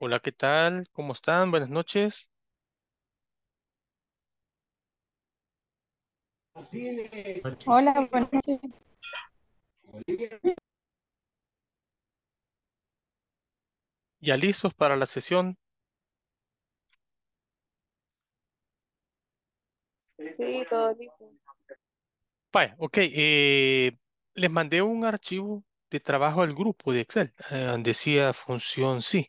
Hola, ¿qué tal? ¿Cómo están? Buenas noches. Hola, buenas noches. ¿Ya listos para la sesión? Sí, todo listo. Bueno, ok. Eh, les mandé un archivo de trabajo al grupo de Excel. Eh, decía función sí.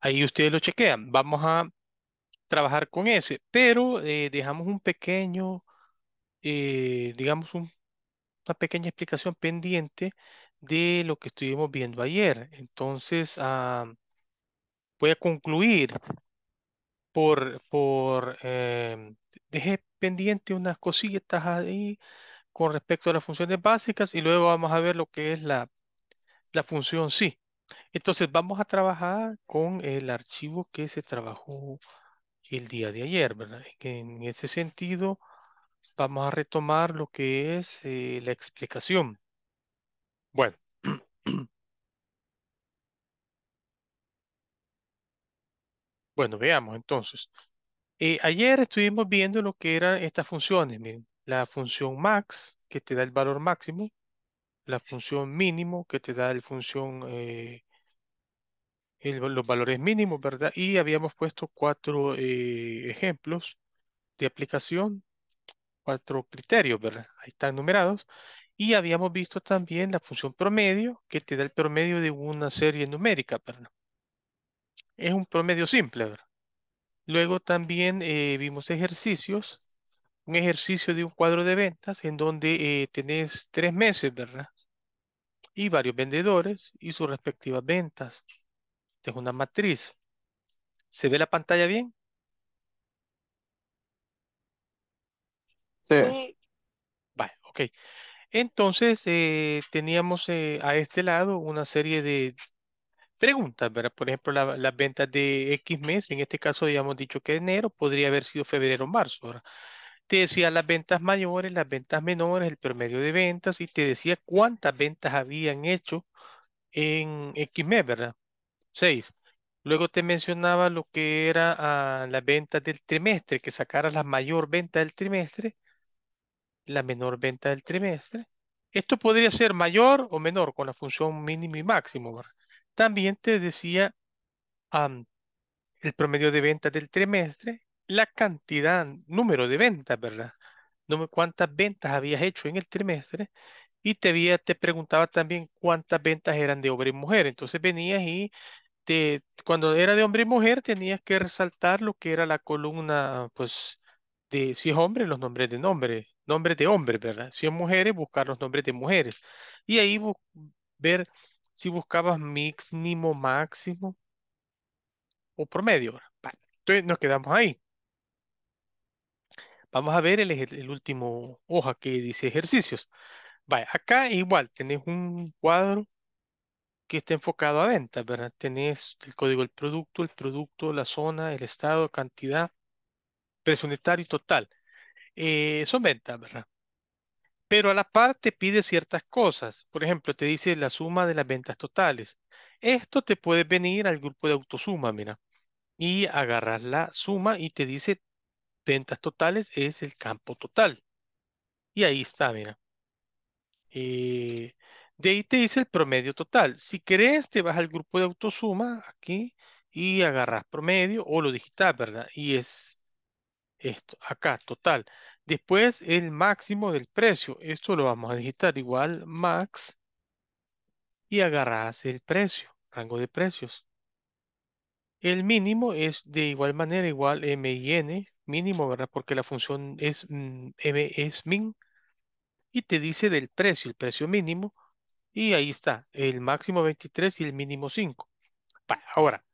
Ahí ustedes lo chequean. Vamos a trabajar con ese, pero eh, dejamos un pequeño, eh, digamos, un, una pequeña explicación pendiente de lo que estuvimos viendo ayer. Entonces, ah, voy a concluir por, por eh, pendiente unas cosillas ahí con respecto a las funciones básicas y luego vamos a ver lo que es la, la función sí. Entonces vamos a trabajar con el archivo que se trabajó el día de ayer, ¿verdad? En ese sentido, vamos a retomar lo que es eh, la explicación. Bueno. bueno, veamos entonces. Eh, ayer estuvimos viendo lo que eran estas funciones. Miren, la función max, que te da el valor máximo. La función mínimo, que te da la función eh, los valores mínimos, ¿verdad? Y habíamos puesto cuatro eh, ejemplos de aplicación, cuatro criterios, ¿verdad? Ahí están numerados. Y habíamos visto también la función promedio, que te da el promedio de una serie numérica, ¿verdad? Es un promedio simple, ¿verdad? Luego también eh, vimos ejercicios, un ejercicio de un cuadro de ventas en donde eh, tenés tres meses, ¿verdad? Y varios vendedores y sus respectivas ventas es una matriz. ¿Se ve la pantalla bien? Sí. Vale, ok. Entonces, eh, teníamos eh, a este lado una serie de preguntas, ¿verdad? Por ejemplo, las ventas de X mes, en este caso habíamos dicho que enero, podría haber sido febrero o marzo, ¿verdad? Te decía las ventas mayores, las ventas menores, el promedio de ventas y te decía cuántas ventas habían hecho en X mes, ¿verdad? 6. Luego te mencionaba lo que era la ah, las ventas del trimestre, que sacaras la mayor venta del trimestre, la menor venta del trimestre. Esto podría ser mayor o menor con la función mínimo y máximo. También te decía el promedio de ventas del trimestre, la cantidad, número de ventas, ¿verdad? cuántas ventas habías hecho en el trimestre y te, había, te preguntaba también cuántas ventas eran de hombre y mujer. Entonces venías y este, cuando era de hombre y mujer tenías que resaltar lo que era la columna, pues, de si es hombre, los nombres de nombre, nombres de hombre, ¿verdad? Si es mujeres, buscar los nombres de mujeres. Y ahí ver si buscabas mínimo, máximo o promedio. Entonces nos quedamos ahí. Vamos a ver el, el último hoja que dice ejercicios. Vaya, acá igual tenés un cuadro que esté enfocado a ventas, ¿verdad? Tenés el código del producto, el producto, la zona, el estado, cantidad, precio unitario total. Eh, son ventas, ¿verdad? Pero a la par te pide ciertas cosas. Por ejemplo, te dice la suma de las ventas totales. Esto te puede venir al grupo de autosuma, mira. Y agarras la suma y te dice ventas totales es el campo total. Y ahí está, mira. Eh, de ahí te dice el promedio total. Si querés, te vas al grupo de autosuma aquí y agarras promedio o lo digitas, ¿verdad? Y es esto, acá, total. Después el máximo del precio. Esto lo vamos a digitar igual, max. Y agarras el precio, rango de precios. El mínimo es de igual manera, igual m y n, mínimo, ¿verdad? Porque la función es, mm, m es min. Y te dice del precio, el precio mínimo y ahí está, el máximo 23 y el mínimo 5. Ahora,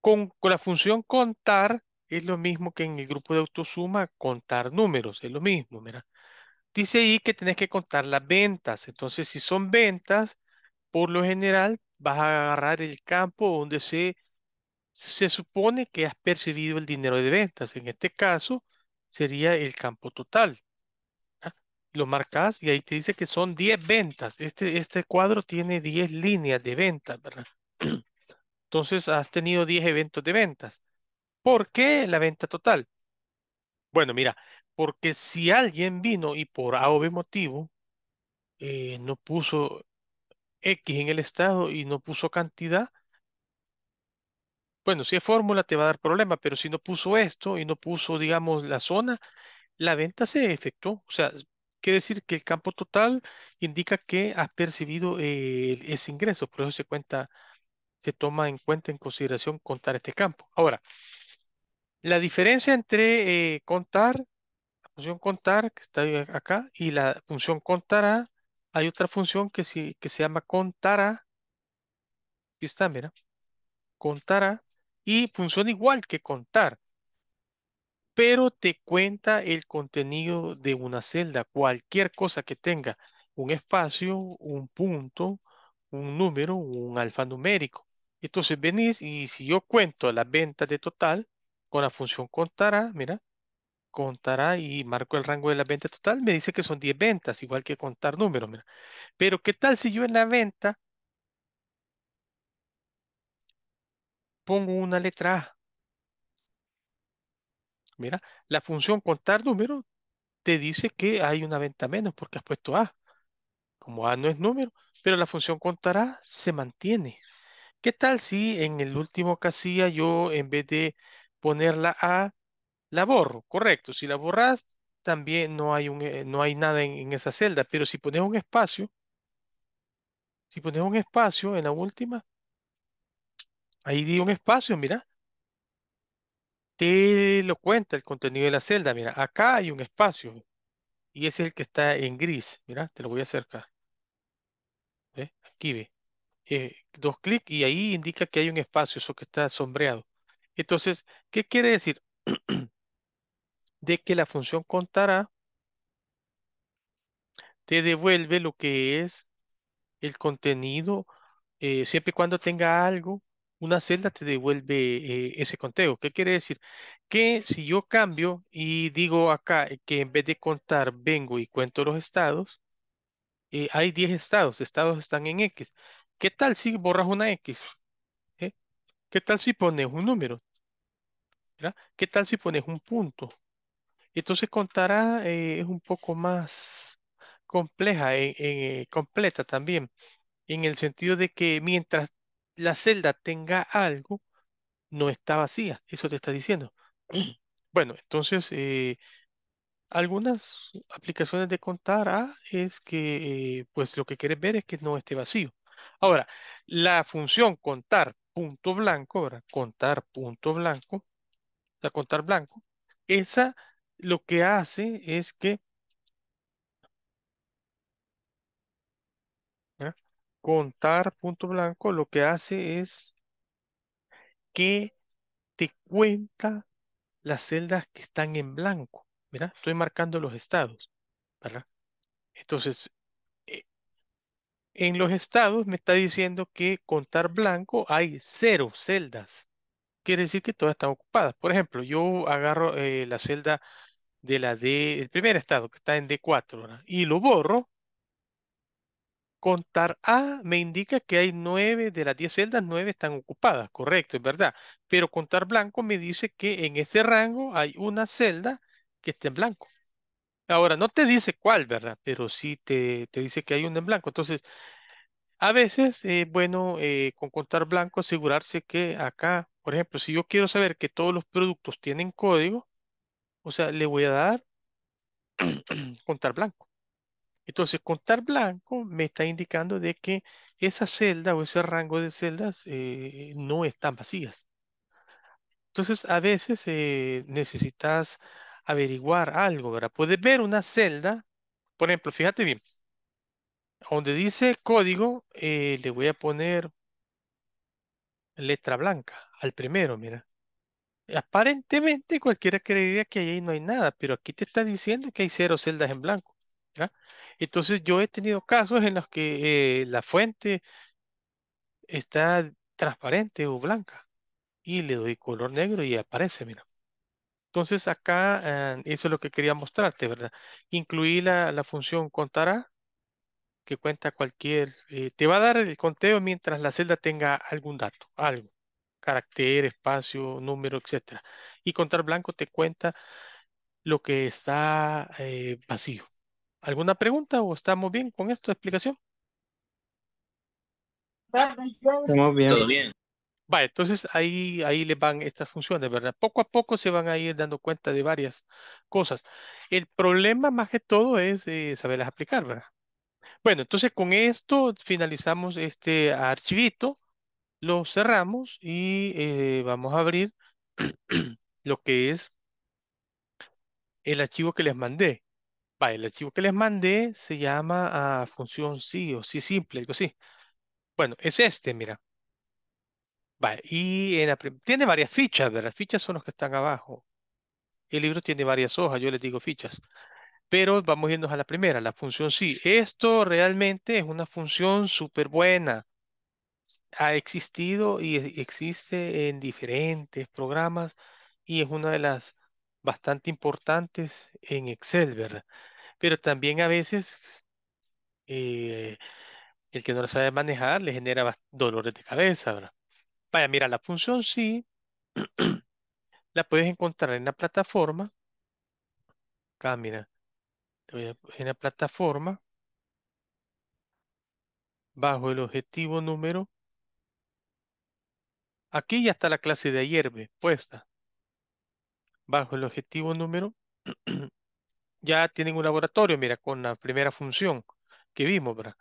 con, la función contar es lo mismo que en el grupo de autosuma contar números, es lo mismo, Dice ahí que tenés que contar las ventas. Entonces, si son ventas, por lo general vas a agarrar el campo donde se, se supone que has percibido el dinero de ventas. En este caso, sería el campo total lo marcas y ahí te dice que son 10 ventas. Este, este cuadro tiene 10 líneas de ventas, ¿verdad? Entonces has tenido 10 eventos de ventas. ¿Por qué la venta total? Bueno, mira, porque si alguien vino y por A o B motivo eh, no puso X en el estado y no puso cantidad, bueno, si es fórmula te va a dar problema, pero si no puso esto y no puso, digamos, la zona, la venta se efectuó. O sea, Quiere decir que el campo total indica que has percibido eh, ese ingreso, por eso se cuenta, se toma en cuenta, en consideración contar este campo. Ahora, la diferencia entre eh, contar, la función contar, que está eh, acá, y la función contará, hay otra función que, que se llama contará, aquí está, mira, contará, y función igual que contar pero te cuenta el contenido de una celda, cualquier cosa que tenga un espacio, un punto, un número, un alfanumérico. Entonces venís y si yo cuento las ventas de total con la función contará, mira, contará y marco el rango de la venta total, me dice que son 10 ventas, igual que contar números, mira. Pero ¿qué tal si yo en la venta pongo una letra A? Mira, la función contar número te dice que hay una venta menos porque has puesto A. Como A no es número, pero la función contar se mantiene. ¿Qué tal si en el último casilla yo en vez de poner la A, la borro? Correcto. Si la borras, también no hay, eh, no hay nada en, en esa celda. Pero si pones un espacio, si pones un espacio en la última, ahí di un espacio, mira, te lo cuenta el contenido de la celda. Mira, acá hay un espacio y es el que está en gris. Mira, te lo voy a acercar. Aquí ve. Eh, dos clics y ahí indica que hay un espacio, eso que está sombreado. Entonces, ¿qué quiere decir? de que la función contará te devuelve lo que es el contenido eh, siempre y cuando tenga algo una celda te devuelve eh, ese conteo. ¿Qué quiere decir? Que si yo cambio y digo acá que en vez de contar vengo y cuento los estados, eh, hay 10 estados, estados están en X. ¿Qué tal si borras una X? ¿Eh? ¿Qué tal si pones un número? ¿Qué tal si pones un punto? Entonces contará es un poco más compleja, completa también en el sentido de que mientras la celda tenga algo, no está vacía. Eso te está diciendo. Bueno, entonces, eh, algunas aplicaciones de contar A es que, eh, pues lo que quieres ver es que no esté vacío. Ahora, la función contar punto blanco, ahora, contar punto blanco, la contar blanco, esa lo que hace es que Contar punto blanco lo que hace es que te cuenta las celdas que están en blanco. estoy marcando los estados, Entonces, eh, en los estados me está diciendo que contar blanco hay cero celdas. Quiere decir que todas están ocupadas. Por ejemplo, yo agarro eh, la celda de la D, el primer estado que está en D4 y lo borro Contar A me indica que hay nueve de las diez celdas, nueve están ocupadas, correcto, es verdad. Pero contar blanco me dice que en ese rango hay una celda que está en blanco. Ahora, no te dice cuál, ¿verdad? Pero sí te, dice que hay una en blanco. Entonces, a veces bueno eh, con contar blanco asegurarse que acá, por ejemplo, si yo quiero saber que todos los productos tienen código, o sea, le voy a dar contar blanco. Entonces, contar blanco me está indicando de que esa celda o ese rango de celdas eh, no están vacías. Entonces, a veces eh, necesitas averiguar algo, ¿verdad? Puedes ver una celda, por ejemplo, fíjate bien, donde dice código, eh, le voy a poner letra blanca al primero, mira. Aparentemente cualquiera creería que ahí no hay nada, pero aquí te está diciendo que hay cero celdas en blanco. Entonces yo he tenido casos en los que eh, la fuente está transparente o blanca y le doy color negro y aparece, mira. Entonces acá ah, eso es lo que quería mostrarte, ¿verdad? Incluí la, función contará, que cuenta cualquier, eh, te va a dar el conteo mientras la celda tenga algún dato, algo, carácter, espacio, número, etc Y contar blanco te cuenta lo que está eh, vacío. ¿Alguna pregunta o estamos bien con esta explicación? Estamos bien. Todo bien. Va, entonces ahí, ahí les van estas funciones, ¿verdad? Poco a poco se van a ir dando cuenta de varias cosas. El problema más que todo es eh, saberlas aplicar, ¿verdad? Bueno, entonces con esto finalizamos este archivito, lo cerramos y eh, vamos a abrir lo que es el archivo que les mandé el archivo que les mandé se llama ah, función sí o sí simple, digo así. Bueno, es este, mira. y tiene varias fichas, ¿verdad? Las fichas son las que están abajo. El libro tiene varias hojas, yo les digo fichas. Pero vamos yendo a la primera, la función sí. Esto realmente es una función súper buena. Ha existido y existe en diferentes programas y es una de las bastante importantes en Excel, ¿verdad? Pero también a veces eh, el que no lo sabe manejar le genera dolores de cabeza, ¿verdad? Vaya, mira, la función sí la puedes encontrar en la plataforma. Acá, mira, en la plataforma bajo el objetivo número. Aquí ya está la clase de ayer puesta bajo el objetivo número, ya tienen un laboratorio, mira, con la primera función que vimos, ¿verdad?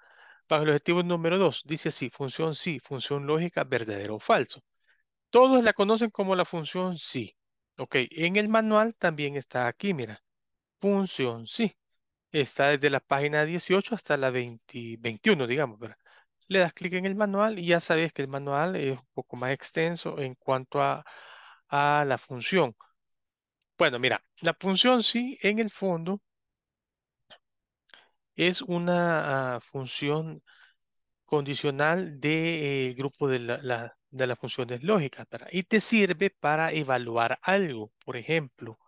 Bajo el objetivo número 2, dice así, función sí, función lógica, verdadero o falso. Todos la conocen como la función sí. Ok, en el manual también está aquí, mira, función sí. Está desde la página 18 hasta la 21, digamos, ¿verdad? Le das clic en el manual y ya sabes que el manual es un poco más extenso en cuanto a, a la función. Bueno, mira, la función sí, en el fondo, es una ah, función condicional del de, eh, grupo de, las funciones lógicas, Y te sirve para evaluar algo. Por ejemplo,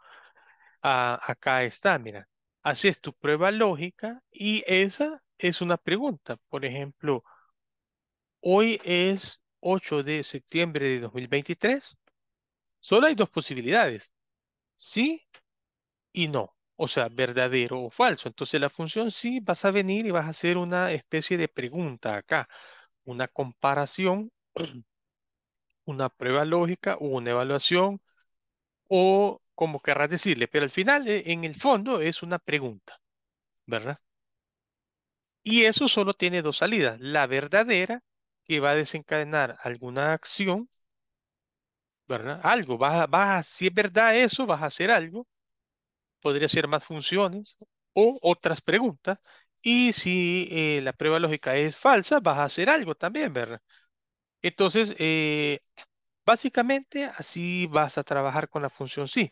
ah, acá está, mira, haces tu prueba lógica y esa es una pregunta. Por ejemplo, hoy es 8 de septiembre de 2023. Solo hay dos posibilidades sí y no, o sea, verdadero o falso. Entonces la función sí vas a venir y vas a hacer una especie de pregunta acá, una comparación, una prueba lógica o una evaluación o como querrás decirle, pero al final, eh, en el fondo, es una pregunta, ¿verdad? Y eso solo tiene dos salidas, la verdadera, que va a desencadenar alguna acción ¿verdad? Algo, vas si es verdad eso, vas a hacer algo. Podría ser más funciones o otras preguntas. Y si eh, la prueba lógica es falsa, vas a hacer algo también, ¿verdad? Entonces, eh, básicamente así vas a trabajar con la función sí.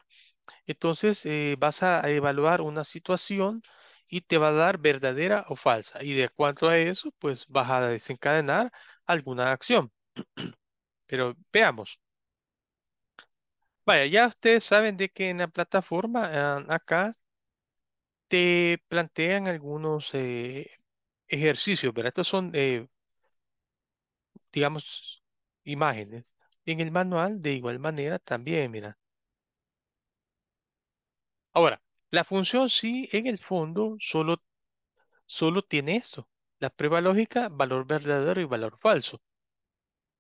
Entonces, eh, vas a evaluar una situación y te va a dar verdadera o falsa. Y de cuanto a eso, pues vas a desencadenar alguna acción. Pero veamos. Vaya, ya ustedes saben de que en la plataforma ah, acá te plantean algunos eh, ejercicios, ¿verdad? Estos son, eh, digamos, imágenes. En el manual, de igual manera, también, mira. Ahora, la función sí, en el fondo, solo, solo tiene esto. La prueba lógica, valor verdadero y valor falso.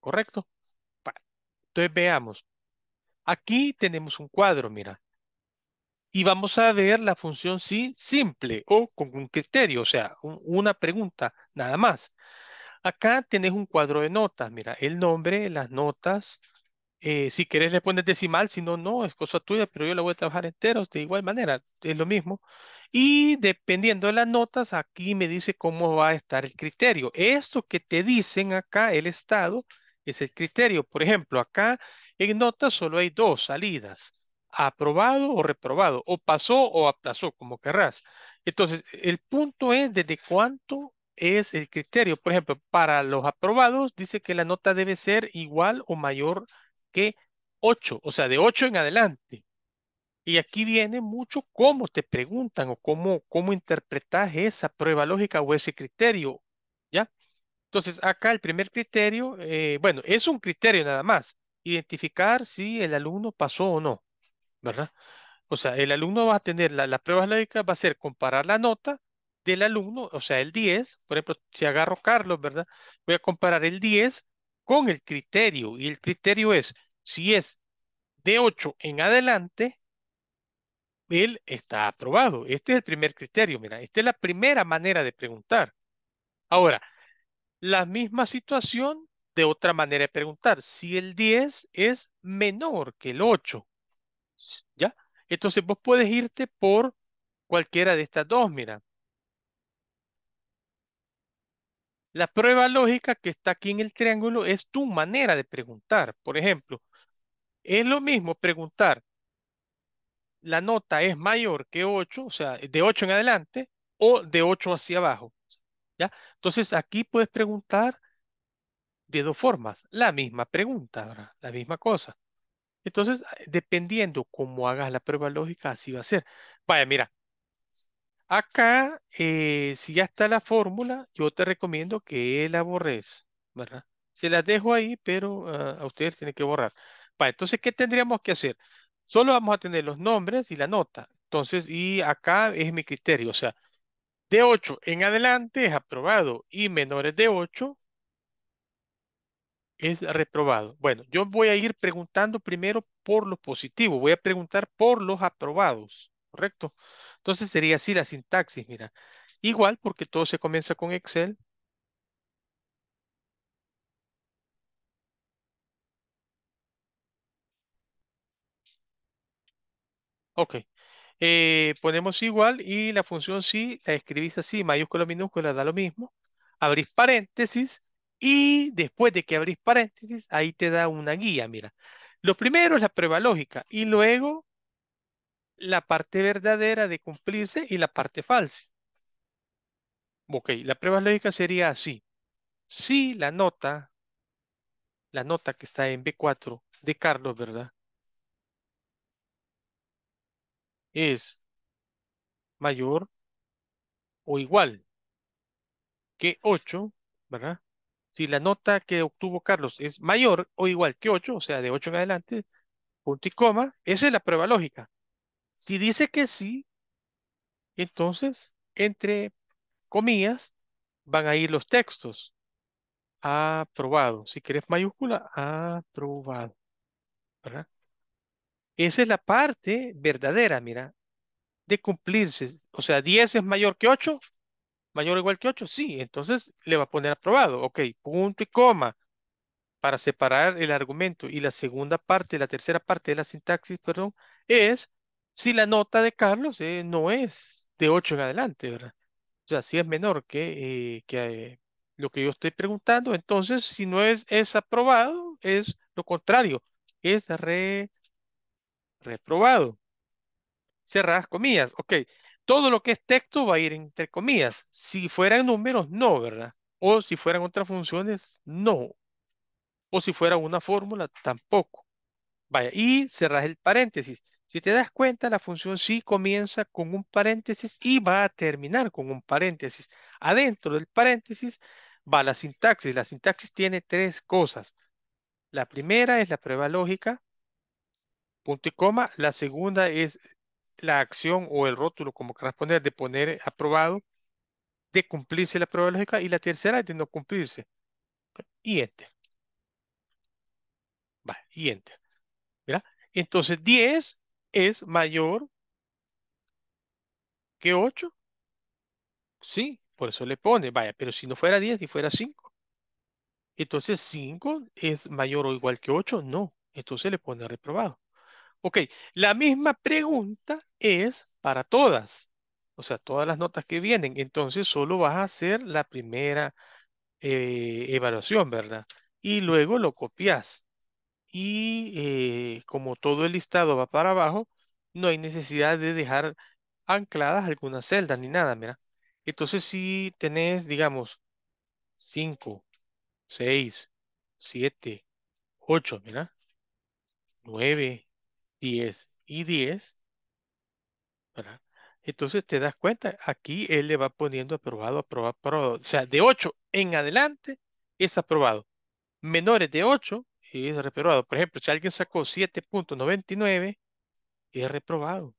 ¿Correcto? Entonces, veamos. Aquí tenemos un cuadro, mira. Y vamos a ver la función simple o con un criterio, o sea, una pregunta nada más. Acá tenés un cuadro de notas, mira, el nombre, las notas. Eh, si querés le pones decimal, si no, no, es cosa tuya, pero yo la voy a trabajar enteros de igual manera, es lo mismo. Y dependiendo de las notas, aquí me dice cómo va a estar el criterio. Esto que te dicen acá, el estado, es el criterio. Por ejemplo, acá en notas solo hay dos salidas, aprobado o reprobado, o pasó o aplazó, como querrás. Entonces, el punto es desde cuánto es el criterio. Por ejemplo, para los aprobados dice que la nota debe ser igual o mayor que 8, o sea, de 8 en adelante. Y aquí viene mucho cómo te preguntan o cómo, cómo interpretas esa prueba lógica o ese criterio entonces, acá el primer criterio, eh, bueno, es un criterio nada más, identificar si el alumno pasó o no, ¿verdad? O sea, el alumno va a tener las pruebas lógicas, va a ser comparar la nota del alumno, o sea, el 10, por ejemplo, si agarro Carlos, ¿verdad? Voy a comparar el 10 con el criterio, y el criterio es, si es de 8 en adelante, él está aprobado. Este es el primer criterio, mira, esta es la primera manera de preguntar. Ahora, la misma situación de otra manera de preguntar. Si el 10 es menor que el 8, ¿ya? Entonces vos puedes irte por cualquiera de estas dos, mira. La prueba lógica que está aquí en el triángulo es tu manera de preguntar. Por ejemplo, es lo mismo preguntar, la nota es mayor que 8, o sea, de 8 en adelante, o de 8 hacia abajo. Entonces aquí puedes preguntar de dos formas, la misma pregunta, ¿verdad? la misma cosa. Entonces, eh, dependiendo cómo hagas la prueba lógica, así va a ser. Vaya, mira, acá, eh, si ya está la fórmula, yo te recomiendo que la borres, ¿verdad? Se la dejo ahí, pero ah, a ustedes tienen que borrar. Vaya, entonces, ¿qué tendríamos que hacer? Solo vamos a tener los nombres y la nota. Entonces, y acá es mi criterio, o sea, de 8 en adelante es aprobado y menores de 8 es reprobado. Bueno, yo voy a ir preguntando primero por lo positivo, voy a preguntar por los aprobados, ¿correcto? Entonces sería así la sintaxis, mira. Igual porque todo se comienza con Excel. Ok, eh, ponemos igual y la función si la escribís así, mayúscula minúscula, da lo mismo. Abrís paréntesis y después de que abrís paréntesis, ahí te da una guía, mira. Lo primero es la prueba lógica y luego la parte verdadera de cumplirse y la parte falsa. Ok, la prueba lógica sería así. Si la nota, la nota que está en B4 de Carlos, ¿verdad? es mayor o igual que 8, ¿verdad? Si la nota que obtuvo Carlos es mayor o igual que 8, o sea, de 8 en adelante, punto y coma, esa es la prueba lógica. Si dice que sí, entonces, entre comillas, van a ir los textos. Aprobado. Si quieres mayúscula, aprobado. ¿Verdad? Esa es la parte verdadera, mira, de cumplirse. O sea, 10 es mayor que 8, mayor o igual que 8, sí, entonces le va a poner aprobado. Ok, punto y coma para separar el argumento. Y la segunda parte, la tercera parte de la sintaxis, perdón, es si la nota de Carlos eh, no es de 8 en adelante, ¿verdad? O sea, si es menor que, eh, que lo que yo estoy preguntando, entonces si no es, es aprobado, es lo contrario, es re reprobado. Cerradas comillas. Ok, todo lo que es texto va a ir entre comillas. Si fueran números, no, ¿verdad? O si fueran otras funciones, no. O si fuera una fórmula, tampoco. Vaya, y cerras el paréntesis. Si te das cuenta, la función sí comienza con un paréntesis y va a terminar con un paréntesis. Adentro del paréntesis va la sintaxis. La sintaxis tiene tres cosas. La primera es la prueba lógica, punto y coma. La segunda es la acción o el rótulo, como querrás poner, de poner aprobado, de cumplirse la prueba lógica y la tercera es de no cumplirse. Y enter. Va, y enter. ¿Verdad? Entonces 10 es mayor que 8. Sí, por eso le pone, vaya, pero si no fuera 10 y fuera 5. Entonces 5 es mayor o igual que 8, no. Entonces le pone reprobado. Ok, la misma pregunta es para todas, o sea, todas las notas que vienen. Entonces solo vas a hacer la primera eh, evaluación, ¿verdad? Y luego lo copias. Y eh, como todo el listado va para abajo, no hay necesidad de dejar ancladas algunas celdas ni nada, mira. Entonces si tenés, digamos, 5, 6, 7, 8, mira, 9, 10 y 10, ¿verdad? Entonces te das cuenta, aquí él le va poniendo aprobado, aprobado, aprobado. O sea, de 8 en adelante es aprobado. Menores de 8 es reprobado. Por ejemplo, si alguien sacó 7.99, es reprobado.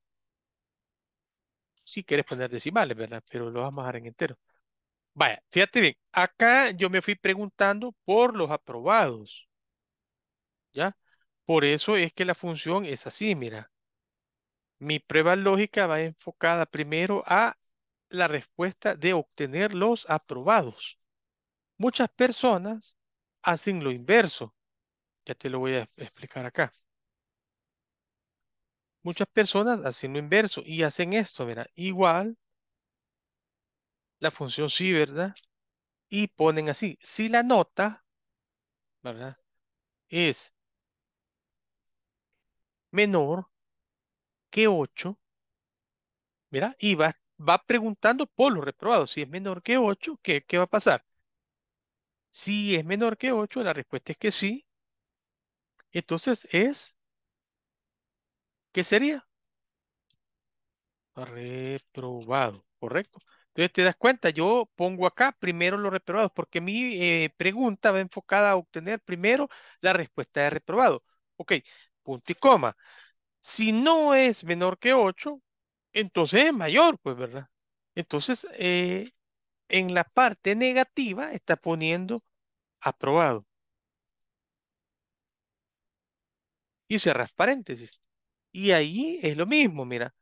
Si quieres poner decimales, ¿verdad? Pero lo vamos a dejar en entero. Vaya, fíjate bien. Acá yo me fui preguntando por los aprobados. ¿Ya? Por eso es que la función es así, mira. Mi prueba lógica va enfocada primero a la respuesta de obtener los aprobados. Muchas personas hacen lo inverso. Ya te lo voy a explicar acá. Muchas personas hacen lo inverso y hacen esto, mira, igual la función sí, ¿verdad? Y ponen así, si la nota, ¿verdad? Es menor que 8, mira Y va, va preguntando por los reprobados. Si es menor que 8, ¿qué, ¿qué va a pasar? Si es menor que 8, la respuesta es que sí. Entonces es, ¿qué sería? Reprobado, correcto. Entonces te das cuenta, yo pongo acá primero los reprobados, porque mi eh, pregunta va enfocada a obtener primero la respuesta de reprobado. Ok, punto y coma. Si no es menor que 8, entonces es mayor, pues, ¿verdad? Entonces, eh, en la parte negativa está poniendo aprobado. Y cerras paréntesis. Y ahí es lo mismo, mira.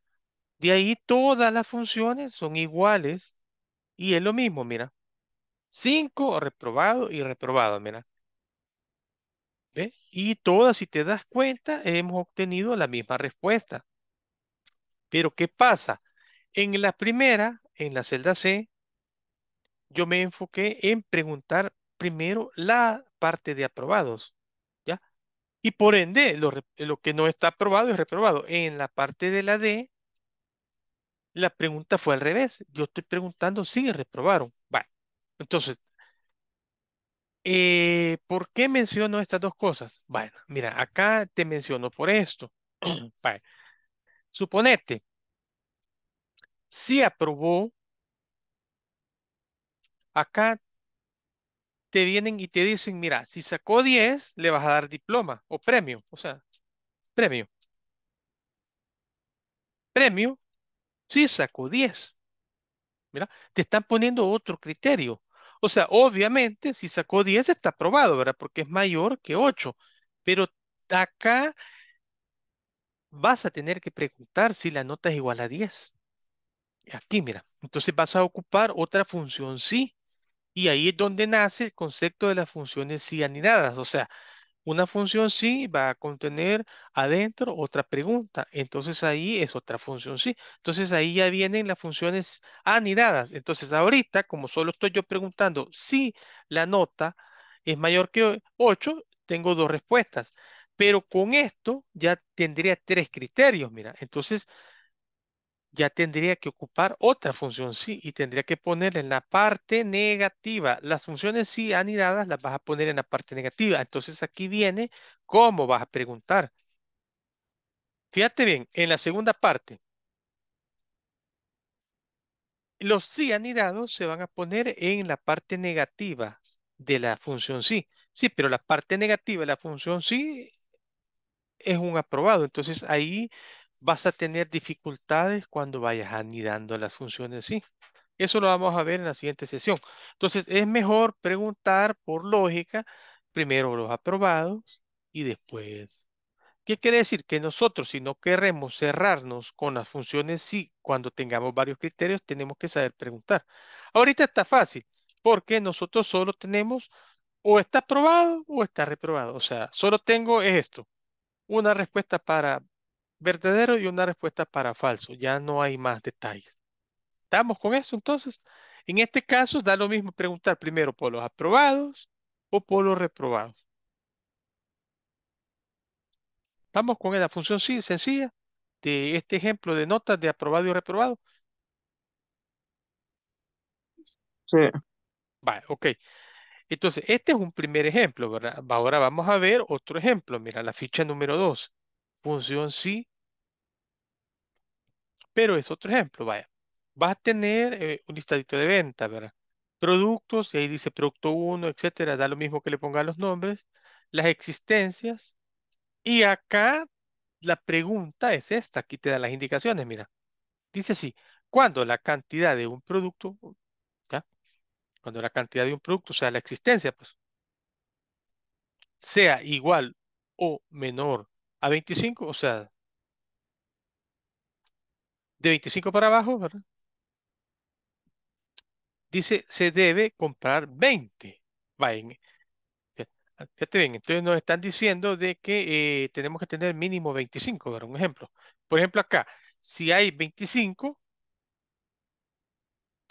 De ahí todas las funciones son iguales y es lo mismo, mira. 5 reprobado y reprobado, mira. Y todas, si te das cuenta, hemos obtenido la misma respuesta. Pero ¿qué pasa? En la primera, en la celda C, yo me enfoqué en preguntar primero la parte de aprobados, ¿ya? Y por ende, lo, que no está aprobado es reprobado. En la parte de la D, la pregunta fue al revés. Yo estoy preguntando si reprobaron. bueno, Entonces, eh, ¿Por qué menciono estas dos cosas? Bueno, mira, acá te menciono por esto. Suponete, si aprobó, acá te vienen y te dicen, mira, si sacó 10, le vas a dar diploma o premio, o sea, premio. Premio, si sacó 10. Mira, te están poniendo otro criterio. O sea, obviamente, si sacó 10 está aprobado, ¿verdad? Porque es mayor que 8. Pero acá vas a tener que preguntar si la nota es igual a 10. Aquí, mira. Entonces vas a ocupar otra función sí. Y ahí es donde nace el concepto de las funciones sí anidadas. O sea, una función sí va a contener adentro otra pregunta. Entonces ahí es otra función sí. Entonces ahí ya vienen las funciones anidadas. Entonces ahorita, como solo estoy yo preguntando si la nota es mayor que 8, tengo dos respuestas. Pero con esto ya tendría tres criterios, mira. Entonces ya tendría que ocupar otra función sí y tendría que ponerla en la parte negativa. Las funciones sí anidadas las vas a poner en la parte negativa. Entonces aquí viene cómo vas a preguntar. Fíjate bien, en la segunda parte, los sí anidados se van a poner en la parte negativa de la función sí. Sí, pero la parte negativa de la función sí es un aprobado. Entonces ahí vas a tener dificultades cuando vayas anidando las funciones sí. Eso lo vamos a ver en la siguiente sesión. Entonces, es mejor preguntar por lógica, primero los aprobados y después. ¿Qué quiere decir? Que nosotros, si no queremos cerrarnos con las funciones sí, cuando tengamos varios criterios, tenemos que saber preguntar. Ahorita está fácil, porque nosotros solo tenemos o está aprobado o está reprobado. O sea, solo tengo esto. Una respuesta para verdadero y una respuesta para falso. Ya no hay más detalles. ¿Estamos con eso entonces? En este caso da lo mismo preguntar primero por los aprobados o por los reprobados. Estamos con la función sí, sencilla de este ejemplo de notas de aprobado y reprobado. Sí. Vale, ok. Entonces, este es un primer ejemplo, ¿verdad? Ahora vamos a ver otro ejemplo. Mira, la ficha número 2. Función sí, pero es otro ejemplo, vaya. Vas a tener eh, un listadito de venta, ¿verdad? Productos, y ahí dice producto 1, etcétera, da lo mismo que le pongan los nombres, las existencias, y acá la pregunta es esta, aquí te dan las indicaciones, mira. Dice así, cuando la cantidad de un producto, ¿ya? cuando la cantidad de un producto, o sea, la existencia, pues, sea igual o menor a 25, o sea, de 25 para abajo, ¿verdad? Dice, se debe comprar 20. Ah, fíjate bien, entonces nos están diciendo de que eh, tenemos que tener mínimo 25, ¿verdad? Un ejemplo. Por ejemplo, acá, si hay 25,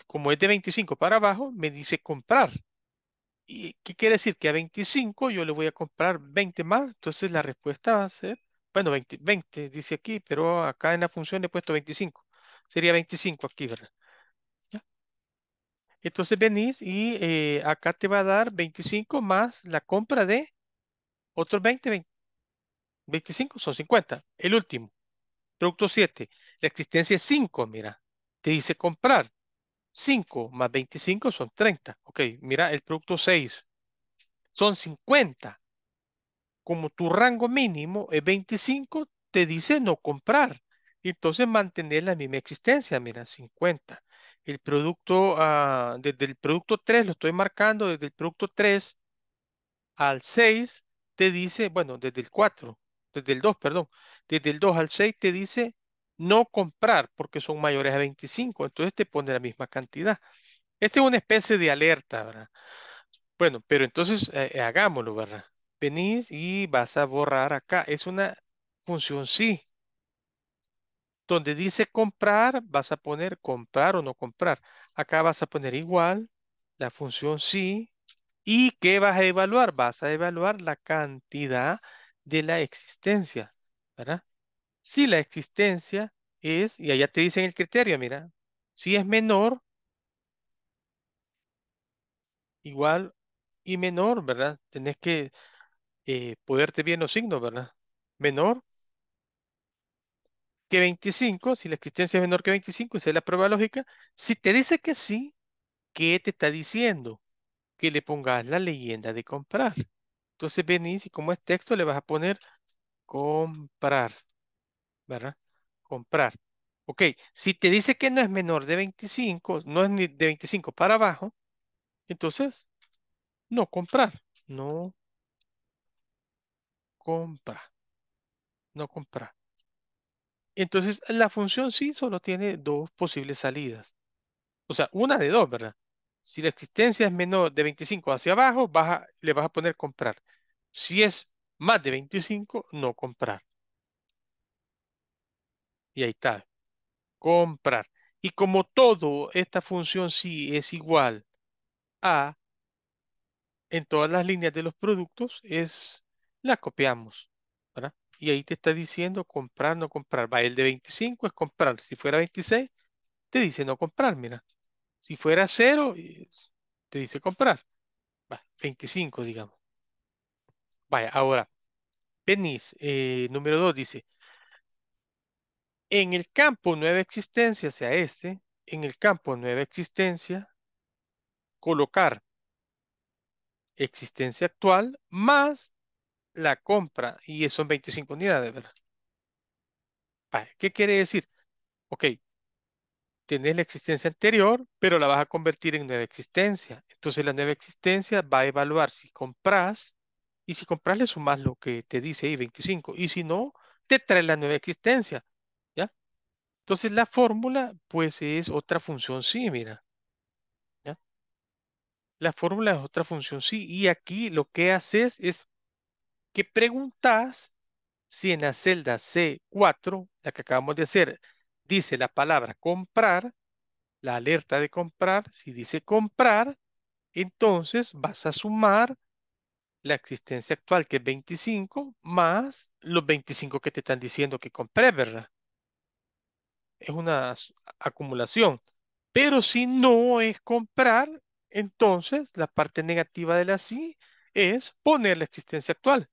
como es de 25 para abajo, me dice comprar. ¿Y qué quiere decir? Que a 25 yo le voy a comprar 20 más. Entonces la respuesta va a ser bueno, 20, dice aquí, pero acá en la función he puesto 25. Sería 25 aquí, ¿verdad? Entonces venís y eh, acá te va a dar 25 más la compra de otros 20, 20, 25, son 50. El último, producto 7. La existencia es 5, mira. Te dice comprar. 5 más 25 son 30. Ok, mira el producto 6. Son 50 como tu rango mínimo es 25, te dice no comprar. Entonces mantener la misma existencia, mira, 50. El producto, ah, desde el producto 3, lo estoy marcando, desde el producto 3 al 6, te dice, bueno, desde el 4, desde el 2, perdón, desde el 2 al 6 te dice no comprar porque son mayores a 25, entonces te pone la misma cantidad. Esta es una especie de alerta, ¿verdad? Bueno, pero entonces eh, eh, hagámoslo, ¿verdad? venís y vas a borrar acá. Es una función sí. Donde dice comprar, vas a poner comprar o no comprar. Acá vas a poner igual, la función sí. ¿Y qué vas a evaluar? Vas a evaluar la cantidad de la existencia, ¿verdad? Si la existencia es, y allá te dicen el criterio, mira, si es menor, igual y menor, ¿verdad? Tenés que eh, poderte bien los signos, ¿verdad? Menor que 25, si la existencia es menor que 25, esa es la prueba lógica. Si te dice que sí, ¿qué te está diciendo? Que le pongas la leyenda de comprar. Entonces venís y como es texto le vas a poner comprar, ¿verdad? Comprar. Ok, si te dice que no es menor de 25, no es ni de 25 para abajo, entonces no comprar, no compra. No comprar. Entonces, la función sí solo tiene dos posibles salidas. O sea, una de dos, ¿verdad? Si la existencia es menor de 25 hacia abajo, le vas a poner comprar. Si es más de 25, no comprar. Y ahí está. Comprar. Y como todo, esta función sí es igual a, en todas las líneas de los productos, es la copiamos, Y ahí te está diciendo comprar, no comprar. Va, el de 25 es comprar. Si fuera 26, te dice no comprar, mira. Si fuera 0, eh, te dice comprar. Va, 25, digamos. Vaya, ahora, venís, eh, número 2 dice, en el campo nueva existencia, sea este, en el campo nueva existencia, colocar existencia actual más la compra y son 25 unidades, ¿verdad? ¿Qué quiere decir? Ok, tenés la existencia anterior, pero la vas a convertir en nueva existencia. Entonces la nueva existencia va a evaluar si compras y si compras le sumas lo que te dice ahí 25 y si no, te trae la nueva existencia. ¿Ya? Entonces la fórmula pues es otra función sí, mira. ¿Ya? La fórmula es otra función sí y aquí lo que haces es que preguntas si en la celda C4, la que acabamos de hacer, dice la palabra comprar, la alerta de comprar, si dice comprar, entonces vas a sumar la existencia actual, que es 25, más los 25 que te están diciendo que compré, ¿verdad? Es una acumulación. Pero si no es comprar, entonces la parte negativa de la sí es poner la existencia actual.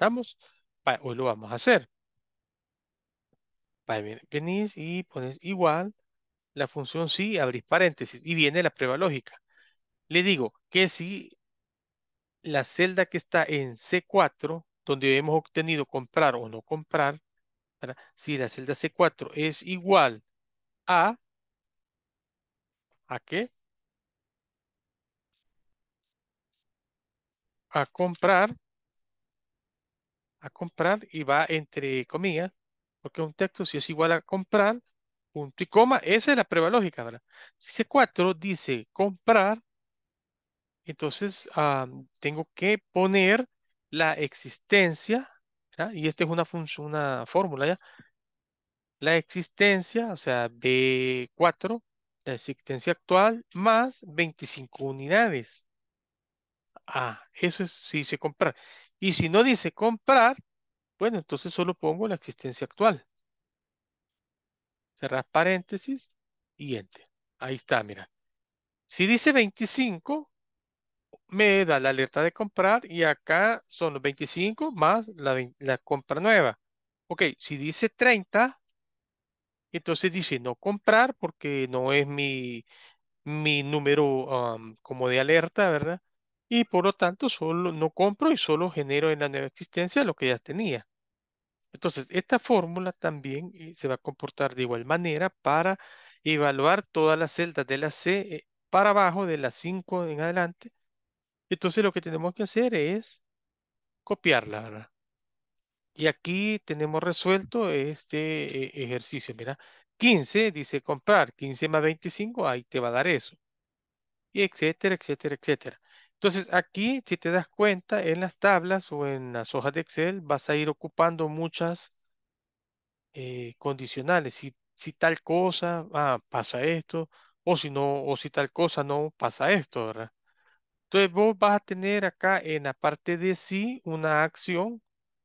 ¿Estamos? hoy lo vamos a hacer. venís y pones igual la función si, abrís paréntesis y viene la prueba lógica. Le digo que si la celda que está en C4, donde hemos obtenido comprar o no comprar, si la celda C4 es igual a, ¿a qué? A comprar, a comprar y va entre comillas, porque un texto si es igual a comprar, punto y coma, esa es la prueba lógica, ¿verdad? Si dice 4, dice comprar, entonces ah, tengo que poner la existencia, ¿verdad? y esta es una, función, una fórmula ya, la existencia, o sea, B4, la existencia actual, más 25 unidades. Ah, eso es si se comprar. Y si no dice comprar, bueno, entonces solo pongo la existencia actual. Cerrar paréntesis y enter. Ahí está, mira. Si dice 25, me da la alerta de comprar y acá son los 25 más la, compra nueva. Ok, si dice 30, entonces dice no comprar porque no es mi, mi número como de alerta, ¿verdad? y por lo tanto solo no compro y solo genero en la nueva existencia lo que ya tenía. Entonces, esta fórmula también eh, se va a comportar de igual manera para evaluar todas las celdas de la C eh, para abajo, de la 5 en adelante. Entonces, lo que tenemos que hacer es copiarla, Y aquí tenemos resuelto este eh, ejercicio, mira. 15 dice comprar, 15 más 25, ahí te va a dar eso. Y etcétera, etcétera, etcétera. Entonces aquí, si te das cuenta, en las tablas o en las hojas de Excel vas a ir ocupando muchas eh, condicionales. Si, si, tal cosa, ah, pasa esto, o si no, o si tal cosa no, pasa esto, ¿verdad? Entonces vos vas a tener acá en la parte de sí una acción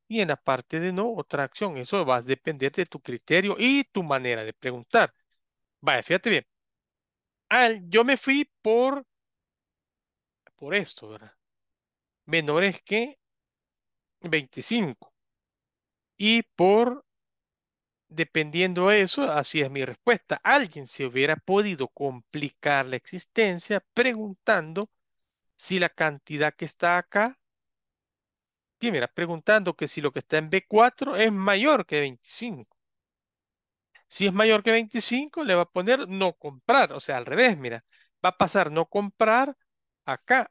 y en la parte de no otra acción. Eso va a depender de tu criterio y tu manera de preguntar. Vaya, fíjate bien. yo me fui por por esto, ¿verdad? Menores que 25. Y por, dependiendo de eso, así es mi respuesta. Alguien se hubiera podido complicar la existencia preguntando si la cantidad que está acá, ¿Qué mira, preguntando que si lo que está en B4 es mayor que 25. Si es mayor que 25, le va a poner no comprar, o sea, al revés, mira, va a pasar no comprar acá.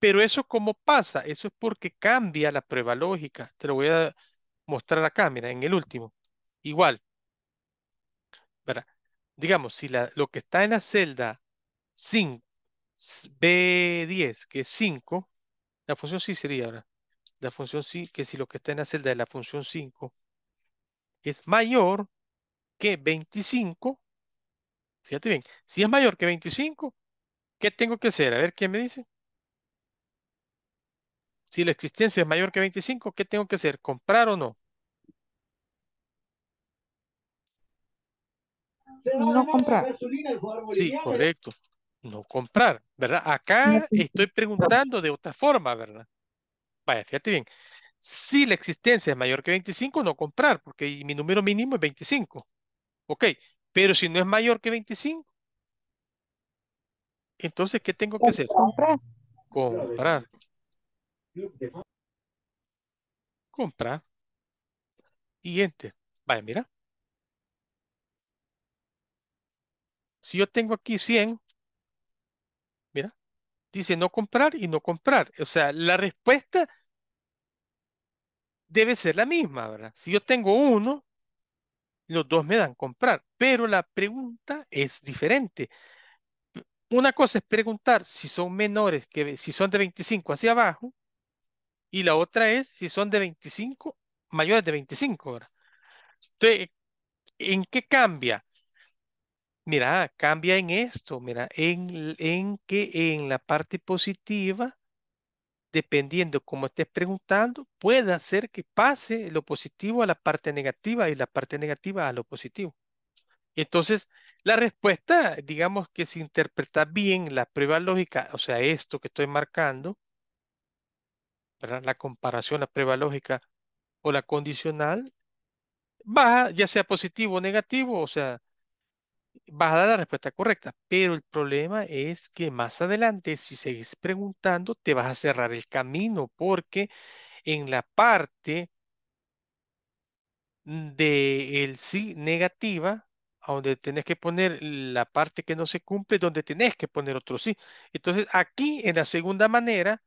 Pero eso cómo pasa? Eso es porque cambia la prueba lógica. Te lo voy a mostrar acá, mira, en el último. Igual. Digamos, si la, lo que está en la celda sin B10, que es 5, la función sí sería ahora. La función sí, que si lo que está en la celda de la función 5 es mayor que 25, fíjate bien, si es mayor que 25, ¿Qué tengo que hacer? A ver, ¿quién me dice? Si la existencia es mayor que 25, ¿qué tengo que hacer? ¿Comprar o no? No comprar. Sí, correcto. No comprar, ¿verdad? Acá estoy preguntando de otra forma, ¿verdad? Vaya, fíjate bien. Si la existencia es mayor que 25, no comprar, porque mi número mínimo es 25. Ok, pero si no es mayor que 25, entonces, ¿qué tengo que hacer? Comprar. Comprar. Comprar. Y enter. Vaya, mira. Si yo tengo aquí 100, mira, dice no comprar y no comprar. O sea, la respuesta debe ser la misma, ¿verdad? Si yo tengo uno, los dos me dan comprar, pero la pregunta es diferente una cosa es preguntar si son menores, que si son de 25 hacia abajo, y la otra es si son de 25, mayores de 25 Entonces, ¿en qué cambia? Mira, cambia en esto, mira, en, en que en la parte positiva, dependiendo cómo estés preguntando, puede hacer que pase lo positivo a la parte negativa y la parte negativa a lo positivo. Entonces, la respuesta, digamos que si interpreta bien la prueba lógica, o sea, esto que estoy marcando, la comparación, la prueba lógica o la condicional, baja, ya sea positivo o negativo, o sea, vas a dar la respuesta correcta. Pero el problema es que más adelante, si seguís preguntando, te vas a cerrar el camino, porque en la parte de el sí negativa, donde tenés que poner la parte que no se cumple, donde tenés que poner otro sí. Entonces, aquí en la segunda manera,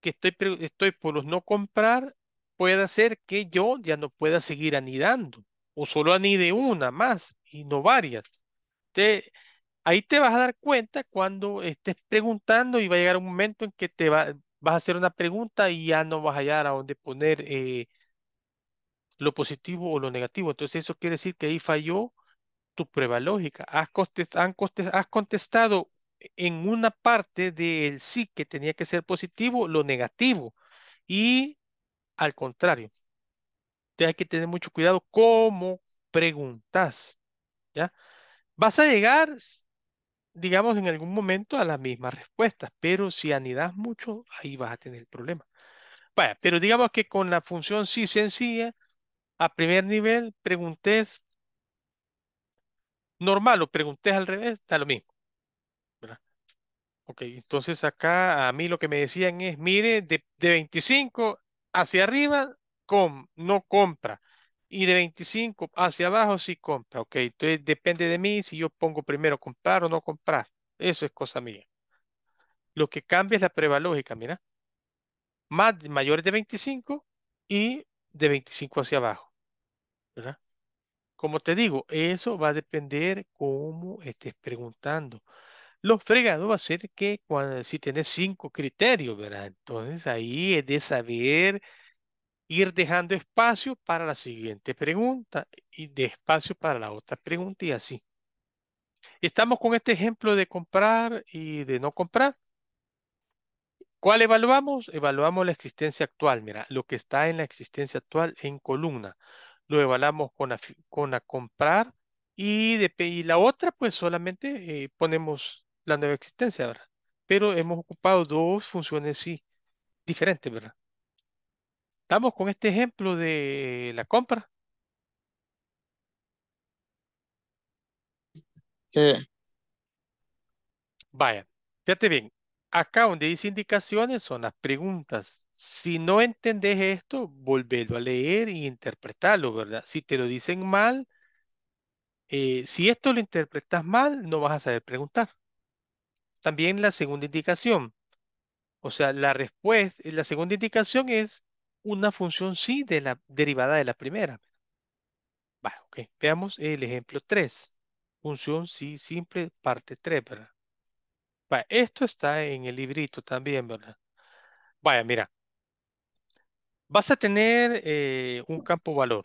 que estoy, estoy por los no comprar, puede ser que yo ya no pueda seguir anidando, o solo anide una más y no varias. ahí te vas a dar cuenta cuando estés preguntando y va a llegar un momento en que te vas a hacer una pregunta y ya no vas a hallar a dónde poner eh, lo positivo o lo negativo. Entonces eso quiere decir que ahí falló tu prueba lógica. Has, contestado en una parte del sí que tenía que ser positivo, lo negativo. Y al contrario. Entonces hay que tener mucho cuidado cómo preguntas. ¿Ya? Vas a llegar, digamos, en algún momento a las mismas respuestas, pero si anidas mucho, ahí vas a tener el problema. pero digamos que con la función sí sencilla, a primer nivel, preguntes normal, lo preguntes al revés, da lo mismo. ¿verdad? Ok, entonces acá a mí lo que me decían es, mire, de, 25 hacia arriba, no compra. Y de 25 hacia abajo sí compra. Ok, entonces depende de mí si yo pongo primero comprar o no comprar. Eso es cosa mía. Lo que cambia es la prueba lógica, mira. Más, mayores de 25 y de 25 hacia abajo. ¿Verdad? Como te digo, eso va a depender cómo estés preguntando. Lo fregado va a ser que si tienes cinco criterios, ¿verdad? Entonces ahí es de saber ir dejando espacio para la siguiente pregunta y de espacio para la otra pregunta y así. Estamos con este ejemplo de comprar y de no comprar. ¿Cuál evaluamos? Evaluamos la existencia actual. Mira, lo que está en la existencia actual en columna lo evaluamos con, con a comprar y, la otra pues solamente eh, ponemos la nueva existencia, ¿verdad? Pero hemos ocupado dos funciones sí diferentes, ¿verdad? Estamos con este ejemplo de la compra. Sí. Vaya, fíjate bien, Acá donde dice indicaciones son las preguntas. Si no entendés esto, volvelo a leer y e interpretarlo, ¿verdad? Si te lo dicen mal, eh, si esto lo interpretas mal, no vas a saber preguntar. También la segunda indicación. O sea, la respuesta, eh, la segunda indicación es una función sí de la, derivada de la primera. Va, ok. Veamos el ejemplo 3. Función sí simple, parte 3, ¿verdad? Vaya, esto está en el librito también, ¿verdad? Vaya, mira, vas a tener eh, un campo valor.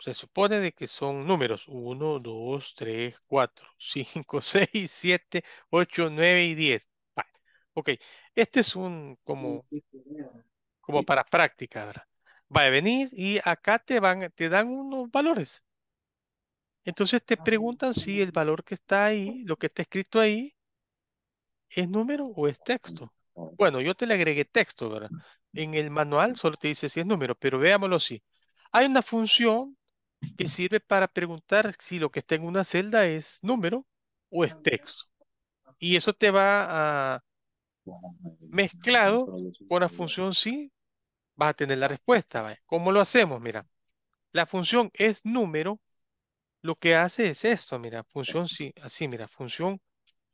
Se supone de que son números 1, 2, 3, 4, 5, 6, 7, 8, 9 y 10. Vale. Ok, este es un como, como para práctica, ¿verdad? Vaya, venís y acá te, van, te dan unos valores. Entonces te ah, preguntan si el valor que está ahí, lo que está escrito ahí, ¿es número o es texto? Bueno, yo te le agregué texto, ¿verdad? En el manual solo te dice si es número, pero veámoslo así. Hay una función que sirve para preguntar si lo que está en una celda es número o es texto. Y eso te va a mezclado con la función sí, vas a tener la respuesta. ¿Cómo lo hacemos? Mira, la función es número, lo que hace es esto, mira, función sí, así, mira, función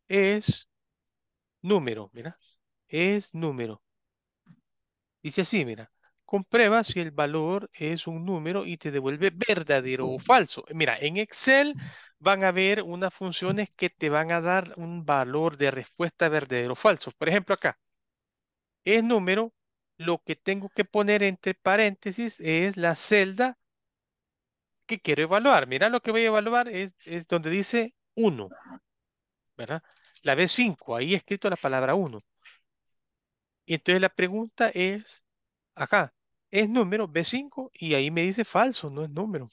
es número, mira, es número. Dice así, mira, comprueba si el valor es un número y te devuelve verdadero o falso. Mira, en Excel van a ver unas funciones que te van a dar un valor de respuesta verdadero o falso. Por ejemplo, acá es número, lo que tengo que poner entre paréntesis es la celda que quiero evaluar. Mira, lo que voy a evaluar es, es donde dice 1, ¿verdad? la B5, ahí escrito la palabra 1. Y entonces la pregunta es, acá, es número B5 y ahí me dice falso, no es número.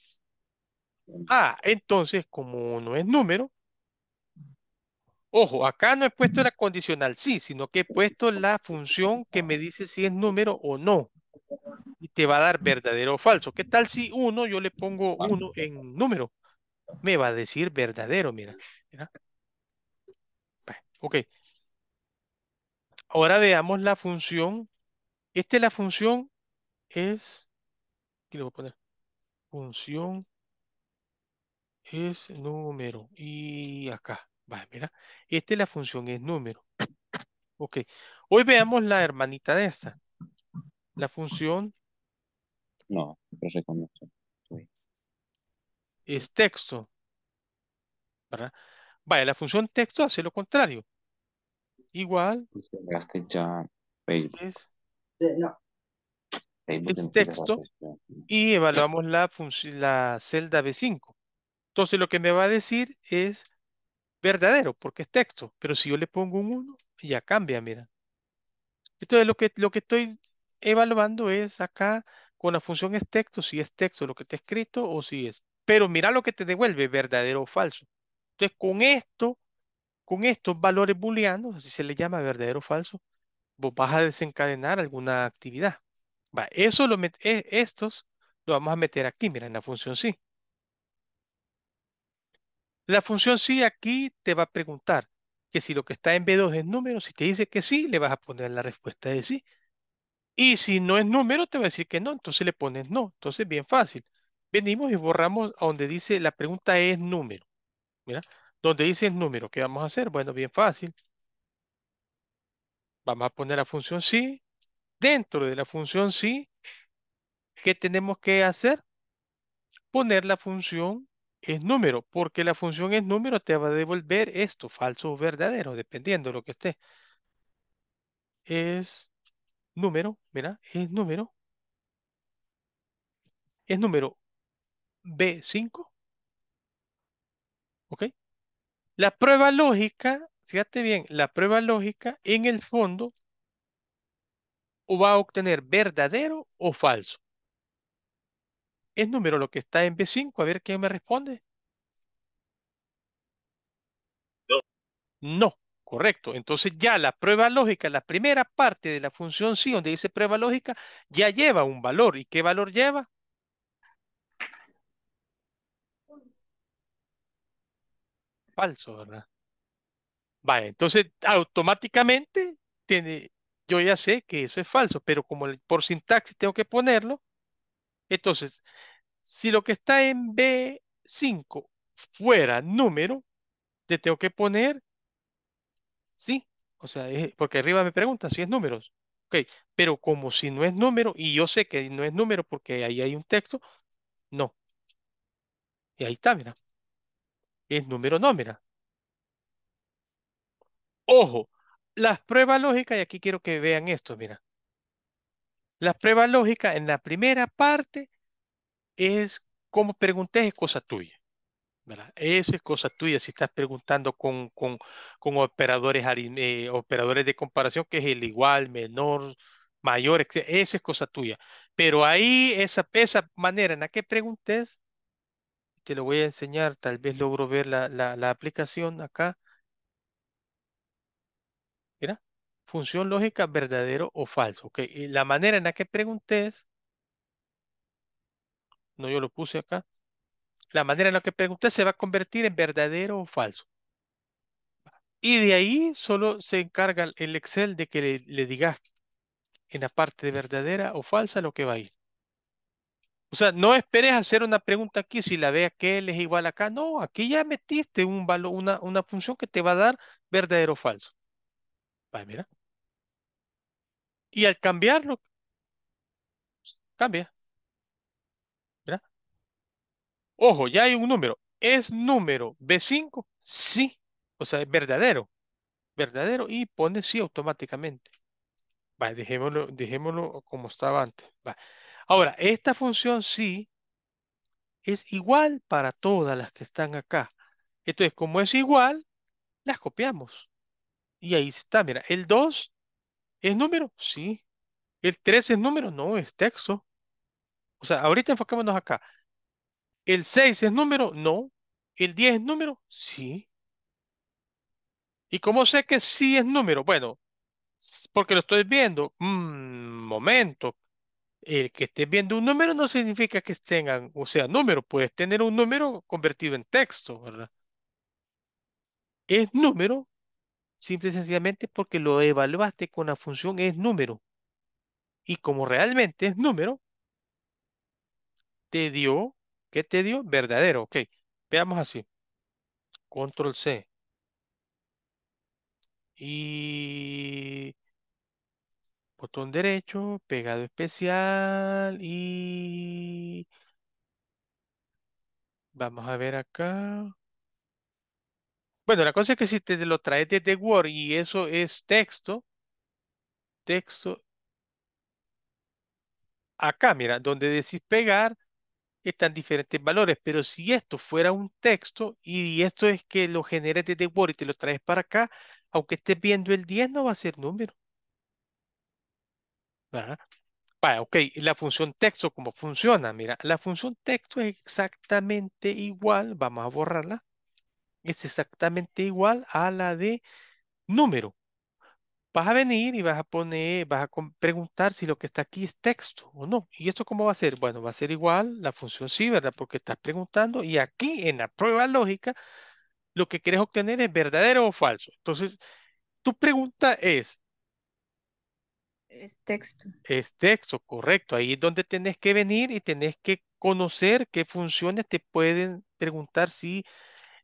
Ah, entonces como no es número, ojo, acá no he puesto la condicional sí, sino que he puesto la función que me dice si es número o no. Y te va a dar verdadero o falso. ¿Qué tal si uno yo le pongo uno en número? Me va a decir verdadero, mira. Ok. Ahora veamos la función. Esta es la función es, aquí le voy a poner, función es número. Y acá, va, mira, esta es la función es número. Ok, hoy veamos la hermanita de esta. La función. No, no se conoce. Es texto. ¿Verdad? Vaya, la función texto hace lo contrario. Igual. Pues ya eh, Es, texto y evaluamos la, la celda B5. Entonces lo que me va a decir es verdadero, porque es texto. Pero si yo le pongo un 1, ya cambia, mira. Entonces lo que, lo que estoy evaluando es acá con la función es texto, si es texto lo que te he escrito o si es. Pero mira lo que te devuelve, verdadero o falso. Entonces con esto con estos valores booleanos, así se le llama verdadero o falso, vos vas a desencadenar alguna actividad. Va, eso lo e-, estos lo vamos a meter aquí, mira, en la función sí. La función sí aquí te va a preguntar que si lo que está en B2 es número, si te dice que sí, le vas a poner la respuesta de sí. Y si no es número, te va a decir que no, entonces le pones no. Entonces, bien fácil. Venimos y borramos a donde dice la pregunta es número. Mira, donde dice el número, ¿qué vamos a hacer? Bueno, bien fácil. Vamos a poner la función sí. Dentro de la función sí, ¿qué tenemos que hacer? Poner la función es número, porque la función es número te va a devolver esto, falso o verdadero, dependiendo de lo que esté. Es número, mira, es número. Es número B5. ¿Ok? La prueba lógica, fíjate bien, la prueba lógica en el fondo va a obtener verdadero o falso. Es número lo que está en B5, a ver quién me responde. No. No, correcto. Entonces ya la prueba lógica, la primera parte de la función sí, donde dice prueba lógica, ya lleva un valor. ¿Y qué valor lleva? falso, ¿verdad? Vale, entonces automáticamente tiene, yo ya sé que eso es falso, pero como por sintaxis tengo que ponerlo, entonces, si lo que está en B5 fuera número, te tengo que poner sí, o sea, porque arriba me preguntan si es números. Ok, pero como si no es número, y yo sé que no es número porque ahí hay un texto, no. Y ahí está, mira es número nómina. Ojo, las pruebas lógicas, y aquí quiero que vean esto, mira. Las pruebas lógicas en la primera parte es como preguntes es cosa tuya. ¿verdad? Eso es cosa tuya si estás preguntando con, con, con operadores, eh, operadores de comparación, que es el igual, menor, mayor, eso es cosa tuya. Pero ahí esa, esa manera en la que preguntes te lo voy a enseñar, tal vez logro ver la, aplicación acá. Mira, función lógica, verdadero o falso. Okay. la manera en la que preguntes, no yo lo puse acá, la manera en la que preguntes se va a convertir en verdadero o falso. Y de ahí solo se encarga el Excel de que le, le digas en la parte de verdadera o falsa lo que va a ir. O sea, no esperes hacer una pregunta aquí si la ve aquel es igual acá. No, aquí ya metiste un valor, una, una función que te va a dar verdadero o falso. Vale, mira. Y al cambiarlo, cambia. Mira. Ojo, ya hay un número. ¿Es número B5? Sí. O sea, es verdadero. Verdadero y pone sí automáticamente. Vale, dejémoslo, dejémoslo como estaba antes. Vale. Ahora, esta función sí es igual para todas las que están acá. Entonces, como es igual, las copiamos. Y ahí está, mira, el 2 es número, sí. El 3 es número, no, es texto. O sea, ahorita enfocémonos acá. ¿El 6 es número? No. ¿El 10 es número? Sí. ¿Y cómo sé que sí es número? Bueno, porque lo estoy viendo. Mm, momento, el que estés viendo un número no significa que tengan, o sea, número, puedes tener un número convertido en texto, ¿verdad? Es número, simple y sencillamente porque lo evaluaste con la función es número. Y como realmente es número, te dio, ¿qué te dio? Verdadero, ok. Veamos así. Control C. Y Botón derecho, pegado especial y... Vamos a ver acá. Bueno, la cosa es que si te lo traes desde Word y eso es texto, texto, acá, mira, donde decís pegar, están diferentes valores, pero si esto fuera un texto y esto es que lo generes desde Word y te lo traes para acá, aunque estés viendo el 10 no va a ser número. ¿verdad? ok, la función texto, ¿cómo funciona? Mira, la función texto es exactamente igual, vamos a borrarla, es exactamente igual a la de número. Vas a venir y vas a poner, vas a preguntar si lo que está aquí es texto o no. ¿Y esto cómo va a ser? Bueno, va a ser igual la función sí, ¿verdad? Porque estás preguntando y aquí en la prueba lógica lo que quieres obtener es verdadero o falso. Entonces, tu pregunta es, es texto. Es texto, correcto. Ahí es donde tenés que venir y tenés que conocer qué funciones te pueden preguntar si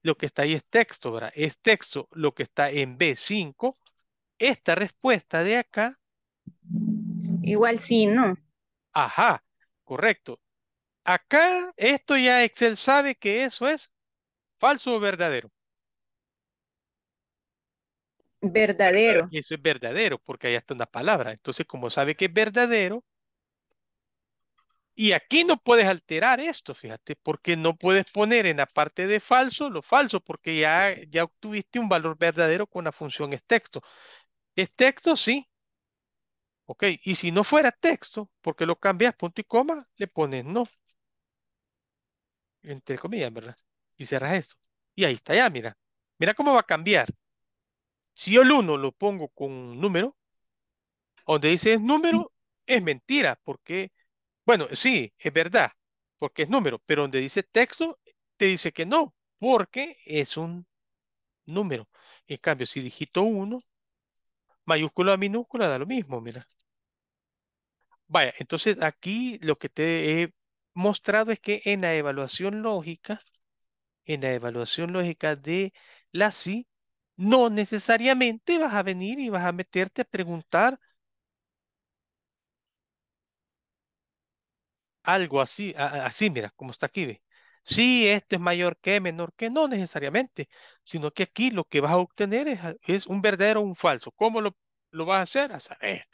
lo que está ahí es texto, ¿verdad? Es texto lo que está en B5. Esta respuesta de acá. Igual sí, ¿no? Ajá, correcto. Acá, esto ya Excel sabe que eso es falso o verdadero verdadero. Y eso es verdadero, porque ahí está una palabra. Entonces, como sabe que es verdadero, y aquí no puedes alterar esto, fíjate, porque no puedes poner en la parte de falso lo falso, porque ya, ya obtuviste un valor verdadero con la función es texto. Es texto, sí. Ok, y si no fuera texto, porque lo cambias punto y coma, le pones no. Entre comillas, ¿verdad? Y cerras esto. Y ahí está ya, mira. Mira cómo va a cambiar. Si yo el 1 lo pongo con un número, donde dice es número, es mentira, porque, bueno, sí, es verdad, porque es número, pero donde dice texto, te dice que no, porque es un número. En cambio, si digito 1, mayúscula a minúscula da lo mismo, mira. Vaya, entonces aquí lo que te he mostrado es que en la evaluación lógica, en la evaluación lógica de la sí, no necesariamente vas a venir y vas a meterte a preguntar algo así, así mira, como está aquí, ve. Sí, esto es mayor que, menor que, no necesariamente, sino que aquí lo que vas a obtener es, un verdadero o un falso. ¿Cómo lo, lo, vas a hacer? A saber.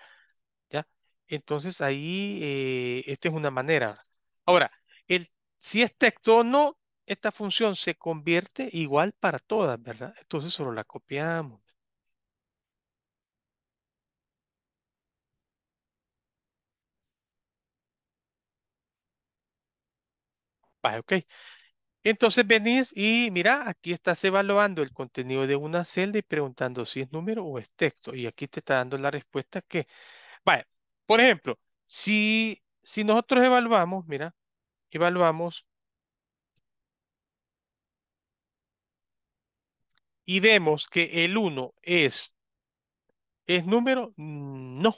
¿ya? Entonces ahí, eh, esta es una manera. Ahora, el, si es texto o no, esta función se convierte igual para todas, ¿verdad? Entonces solo la copiamos. Vale, ok. Entonces venís y mira, aquí estás evaluando el contenido de una celda y preguntando si es número o es texto. Y aquí te está dando la respuesta que, vale, por ejemplo, si, si nosotros evaluamos, mira, evaluamos y vemos que el 1 es, es número, mm, no,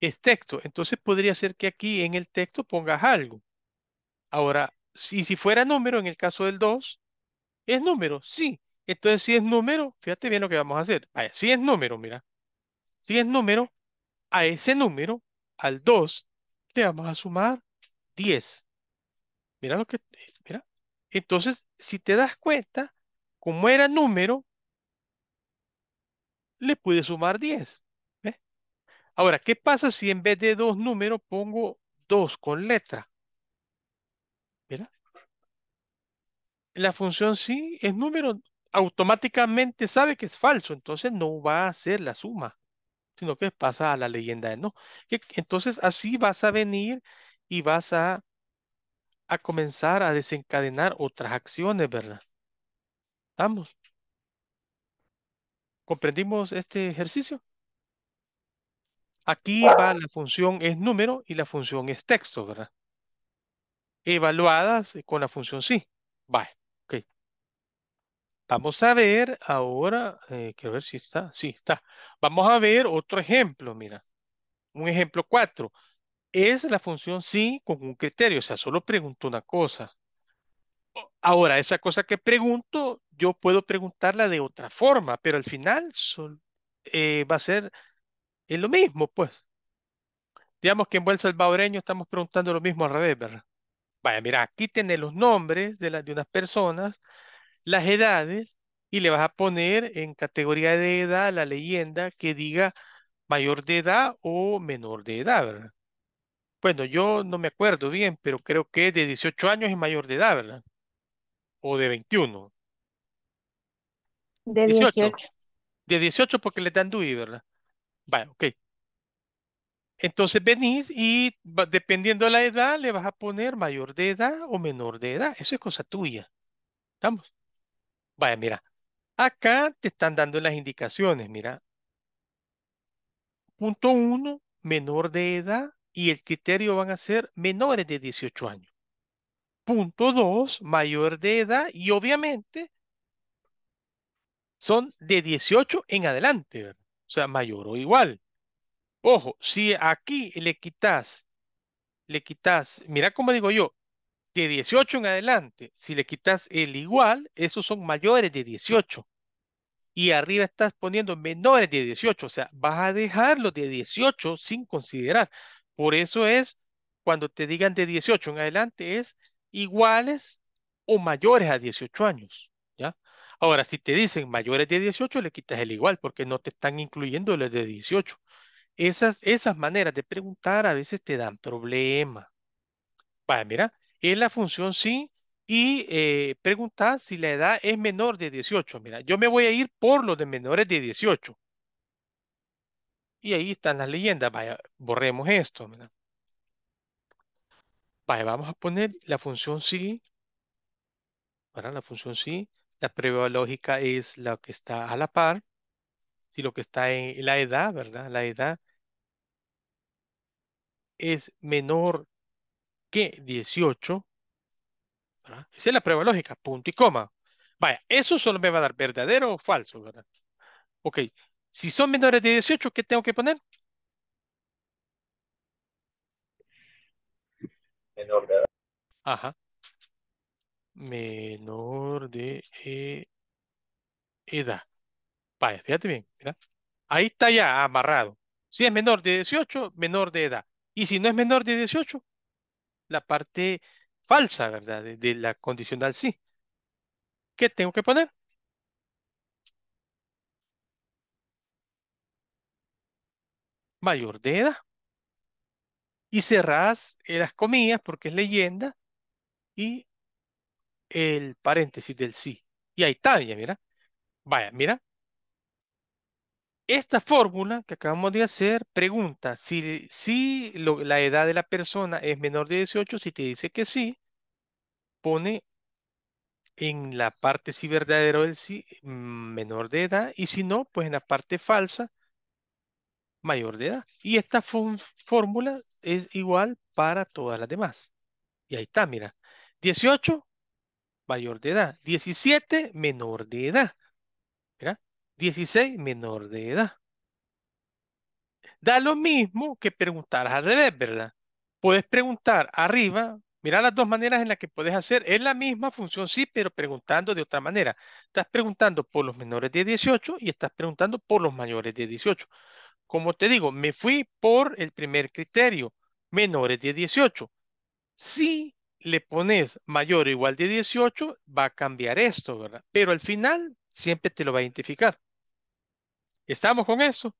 es texto. Entonces podría ser que aquí en el texto pongas algo. Ahora, si, si fuera número, en el caso del 2, ¿es número? Sí. Entonces, si es número, fíjate bien lo que vamos a hacer. si es número, mira. Si es número, a ese número, al 2, le vamos a sumar 10. Mira lo que, eh, mira. Entonces, si te das cuenta, como era número, le pude sumar 10. Ahora, ¿qué pasa si en vez de dos números pongo dos con letra? ¿Verdad? La función sí es número, automáticamente sabe que es falso, entonces no va a hacer la suma, sino que pasa a la leyenda de no. Entonces así vas a venir y vas a, a comenzar a desencadenar otras acciones, ¿verdad? estamos ¿Comprendimos este ejercicio? Aquí va la función es número y la función es texto, ¿verdad? Evaluadas con la función sí. Vale, ok. Vamos a ver ahora, eh, quiero ver si está, sí está. Vamos a ver otro ejemplo, mira. Un ejemplo 4. Es la función sí con un criterio, o sea, solo pregunto una cosa. Ahora, esa cosa que pregunto, yo puedo preguntarla de otra forma, pero al final eh, va a ser lo mismo, pues. Digamos que en buen salvadoreño estamos preguntando lo mismo al revés, ¿verdad? Vaya, mira, aquí tiene los nombres de, de unas personas, las edades, y le vas a poner en categoría de edad la leyenda que diga mayor de edad o menor de edad, ¿verdad? Bueno, yo no me acuerdo bien, pero creo que de 18 años y mayor de edad, ¿verdad? o de 21? De 18. De 18 porque le dan DUI, ¿verdad? Vaya, ok. Entonces venís y dependiendo de la edad le vas a poner mayor de edad o menor de edad. Eso es cosa tuya. ¿Estamos? Vaya, mira. Acá te están dando las indicaciones, mira. Punto uno, menor de edad y el criterio van a ser menores de 18 años. Punto dos, mayor de edad y obviamente son de 18 en adelante, o sea, mayor o igual. Ojo, si aquí le quitas, le quitas, mira cómo digo yo, de 18 en adelante, si le quitas el igual, esos son mayores de 18. Y arriba estás poniendo menores de 18, o sea, vas a dejarlo de 18 sin considerar. Por eso es, cuando te digan de 18 en adelante, es iguales o mayores a 18 años. ¿ya? Ahora, si te dicen mayores de 18, le quitas el igual porque no te están incluyendo los de 18. Esas, esas maneras de preguntar a veces te dan problema. Vaya, mira, es la función sí y eh, preguntar si la edad es menor de 18. Mira, yo me voy a ir por los de menores de 18. Y ahí están las leyendas. Vaya, borremos esto. Mira. Eh, vamos a poner la función sí, La función si, la prueba lógica es la que está a la par, si lo que está en la edad, ¿verdad? La edad es menor que 18, ¿verdad? Esa es la prueba lógica, punto y coma. Vaya, eso solo me va a dar verdadero o falso, ¿verdad? Ok, si son menores de 18, ¿qué tengo que poner? Menor de edad. Ajá. Menor de eh, edad. Vaya, fíjate bien, Ahí está ya amarrado. Si es menor de 18, menor de edad. Y si no es menor de 18, la parte falsa, ¿verdad? de la condicional sí. ¿Qué tengo que poner? Mayor de edad y cerrás las comillas porque es leyenda y el paréntesis del sí. Y ahí está, ya mira. Vaya, mira. Esta fórmula que acabamos de hacer pregunta si, la edad de la persona es menor de 18, si te dice que sí, pone en la parte si verdadero el sí mm, menor de edad y si no, pues en la parte falsa mayor de edad. Y esta fórmula es igual para todas las demás. Y ahí está, mira. 18, mayor de edad. 17, menor de edad. 16, menor de edad. Da lo mismo que preguntar al revés, ¿verdad? Puedes preguntar arriba. Mira las dos maneras en las que puedes hacer. Es la misma función, sí, pero preguntando de otra manera. Estás preguntando por los menores de 18 y estás preguntando por los mayores de 18. Como te digo, me fui por el primer criterio, menores de 18. Si le pones mayor o igual de 18, va a cambiar esto, ¿verdad? Pero al final siempre te lo va a identificar. ¿Estamos con eso?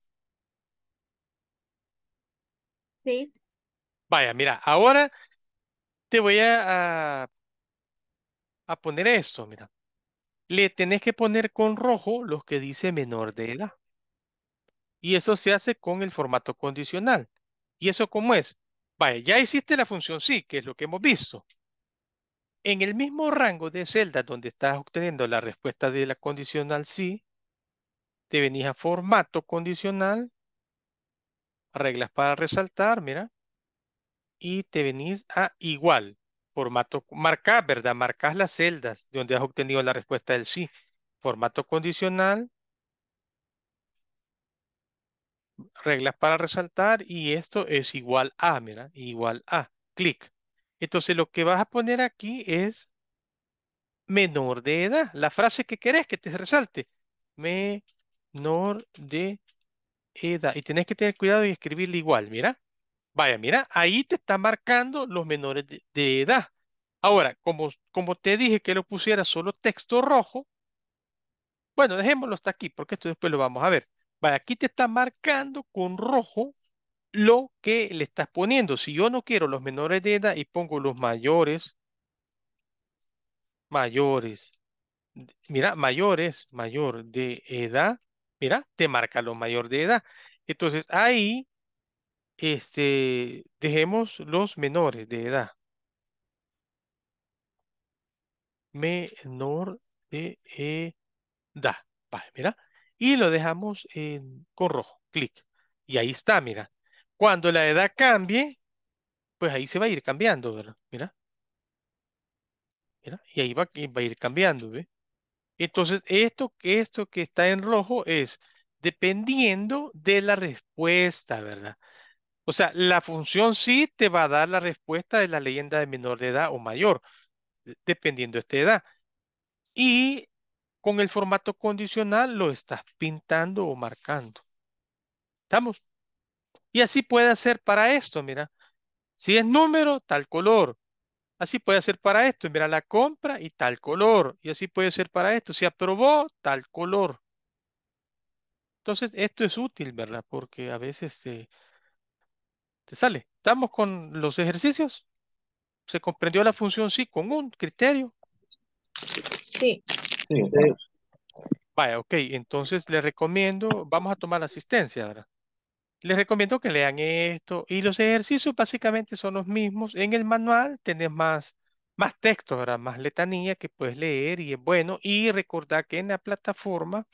Sí. Vaya, mira, ahora te voy a, a, poner esto, mira. Le tenés que poner con rojo los que dice menor de edad. Y eso se hace con el formato condicional. ¿Y eso cómo es? Vaya, ya hiciste la función sí, que es lo que hemos visto. En el mismo rango de celdas donde estás obteniendo la respuesta de la condicional sí, te venís a formato condicional, reglas para resaltar, mira, y te venís a igual, formato, marcar, ¿verdad? Marcas las celdas donde has obtenido la respuesta del sí, formato condicional, reglas para resaltar y esto es igual a, mira, igual a, clic. Entonces lo que vas a poner aquí es menor de edad, la frase que querés que te resalte, menor de edad. Y tenés que tener cuidado y escribirle igual, mira. Vaya, mira, ahí te está marcando los menores de, edad. Ahora, como, como te dije que lo pusiera solo texto rojo, bueno, dejémoslo hasta aquí porque esto después lo vamos a ver. Vale, aquí te está marcando con rojo lo que le estás poniendo. Si yo no quiero los menores de edad y pongo los mayores, mayores, mira, mayores, mayor de edad, mira, te marca lo mayor de edad. Entonces ahí, este, dejemos los menores de edad. Menor de edad. Vale, mira y lo dejamos en, con rojo, clic. Y ahí está, mira. Cuando la edad cambie, pues ahí se va a ir cambiando, ¿verdad? Mira. y ahí va, a ir cambiando, Entonces, esto, esto que está en rojo es dependiendo de la respuesta, ¿verdad? O sea, la función sí te va a dar la respuesta de la leyenda de menor de edad o mayor, dependiendo de esta edad. Y con el formato condicional lo estás pintando o marcando. ¿Estamos? Y así puede hacer para esto, mira. Si es número, tal color. Así puede hacer para esto. Mira, la compra y tal color. Y así puede ser para esto. Si aprobó, tal color. Entonces, esto es útil, ¿verdad? Porque a veces te, te sale. ¿Estamos con los ejercicios? ¿Se comprendió la función sí con un criterio? Sí. Vaya, ok, entonces les recomiendo, vamos a tomar asistencia ahora. Les recomiendo que lean esto y los ejercicios básicamente son los mismos. En el manual tenés más, más texto, ¿verdad? más letanía que puedes leer y es bueno. Y recordar que en la plataforma,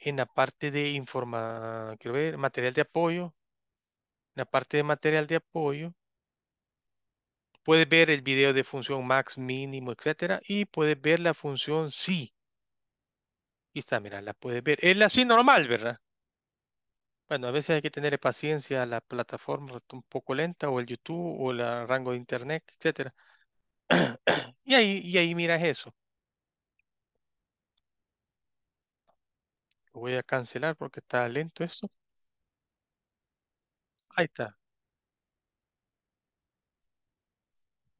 en la parte de informa, quiero ver, material de apoyo, en la parte de material de apoyo, Puedes ver el video de función max, mínimo, etcétera, y puedes ver la función sí. Y está, mira, la puedes ver. Es la sí normal, ¿verdad? Bueno, a veces hay que tener paciencia la plataforma un poco lenta, o el YouTube, o el rango de internet, etcétera. y ahí, y ahí miras eso. Lo voy a cancelar porque está lento esto. Ahí está.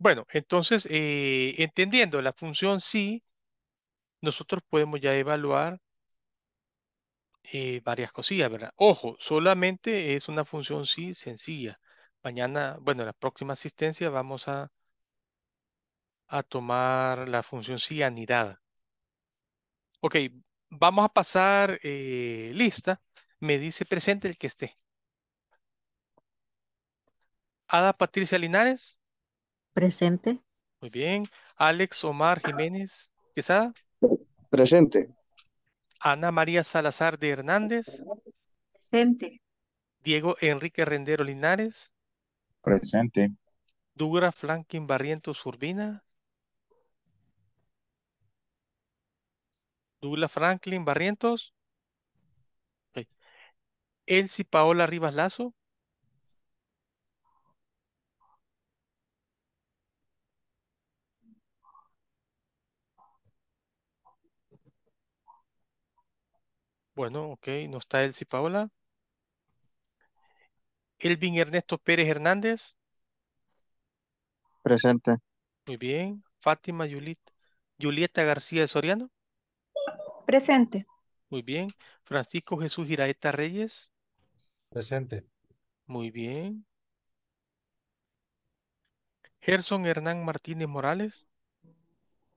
Bueno, entonces, eh, entendiendo la función sí, nosotros podemos ya evaluar eh, varias cosillas, ¿verdad? Ojo, solamente es una función sí sencilla. Mañana, bueno, la próxima asistencia vamos a, a tomar la función sí anidada. Ok, vamos a pasar eh, lista. Me dice presente el que esté. Ada Patricia Linares. Presente. Muy bien. Alex Omar Jiménez está Presente. Ana María Salazar de Hernández. Presente. Diego Enrique Rendero Linares. Presente. Dura Franklin Barrientos Urbina. Dula Franklin Barrientos. Okay. Elsie Paola Rivas Lazo. Bueno, ok, no está Elsie Paola. Elvin Ernesto Pérez Hernández. Presente. Muy bien. Fátima Julieta García Soriano. Presente. Muy bien. Francisco Jesús Giraeta Reyes. Presente. Muy bien. Gerson Hernán Martínez Morales.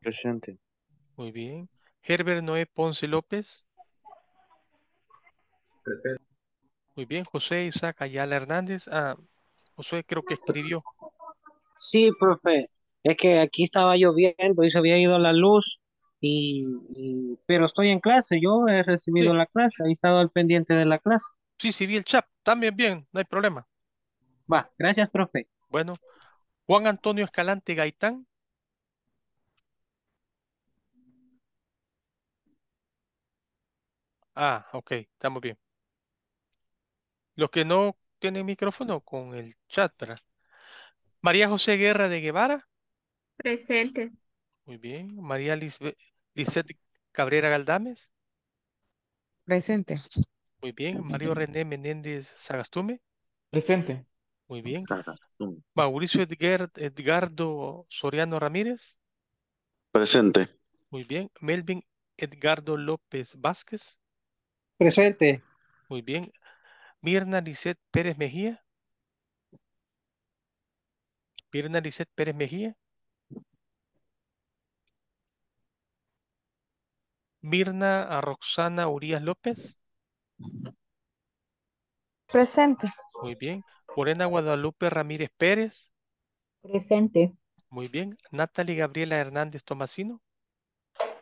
Presente. Muy bien. Herbert Noé Ponce López. Muy bien, José Isaac Ayala Hernández. Ah, José creo que escribió. Sí, profe. Es que aquí estaba lloviendo y se había ido la luz. Y, pero estoy en clase, yo he recibido la clase, he estado al pendiente de la clase. Sí, sí, vi el chat, también bien, no hay problema. Va, gracias, profe. Bueno, Juan Antonio Escalante Gaitán. Ah, ok, estamos bien. Los que no tienen micrófono, con el chat, María José Guerra de Guevara. Presente. Muy bien. María Liset Cabrera Galdames. Presente. Muy bien. Mario René Menéndez Sagastume. Presente. Muy bien. Mauricio Edgar, Edgardo Soriano Ramírez. Presente. Muy bien. Melvin Edgardo López Vázquez. Presente. Muy bien. Mirna Lisset Pérez Mejía. Mirna Lisset Pérez Mejía. Mirna a Roxana Urias López. Presente. Muy bien. Morena Guadalupe Ramírez Pérez. Presente. Muy bien. Natalie Gabriela Hernández Tomasino.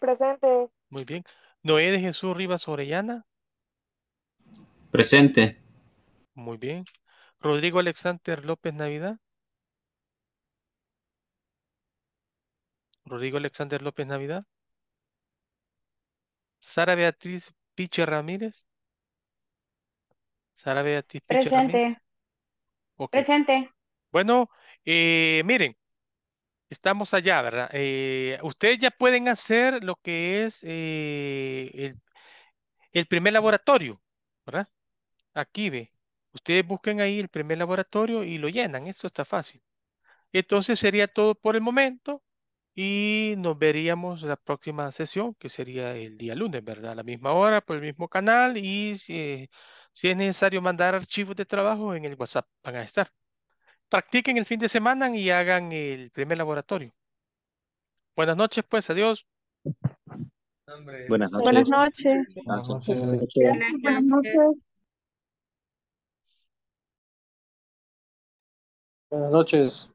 Presente. Muy bien. Noé de Jesús Rivas Orellana. Presente. Muy bien. Rodrigo Alexander López Navidad. Rodrigo Alexander López Navidad. Sara Beatriz Piche Ramírez. Sara Beatriz Piche Presente. Ramírez. Presente. Bueno, eh, miren, estamos allá, ¿verdad? Eh, ustedes ya pueden hacer lo que es eh, el, el primer laboratorio, ¿verdad? Aquí ve. Ustedes busquen ahí el primer laboratorio y lo llenan. Esto está fácil. Entonces sería todo por el momento y nos veríamos la próxima sesión, que sería el día lunes, ¿verdad? A la misma hora, por el mismo canal y si, es necesario mandar archivos de trabajo en el WhatsApp van a estar. Practiquen el fin de semana y hagan el primer laboratorio. Buenas noches, pues, adiós. Buenas noches. Buenas noches. Buenas noches.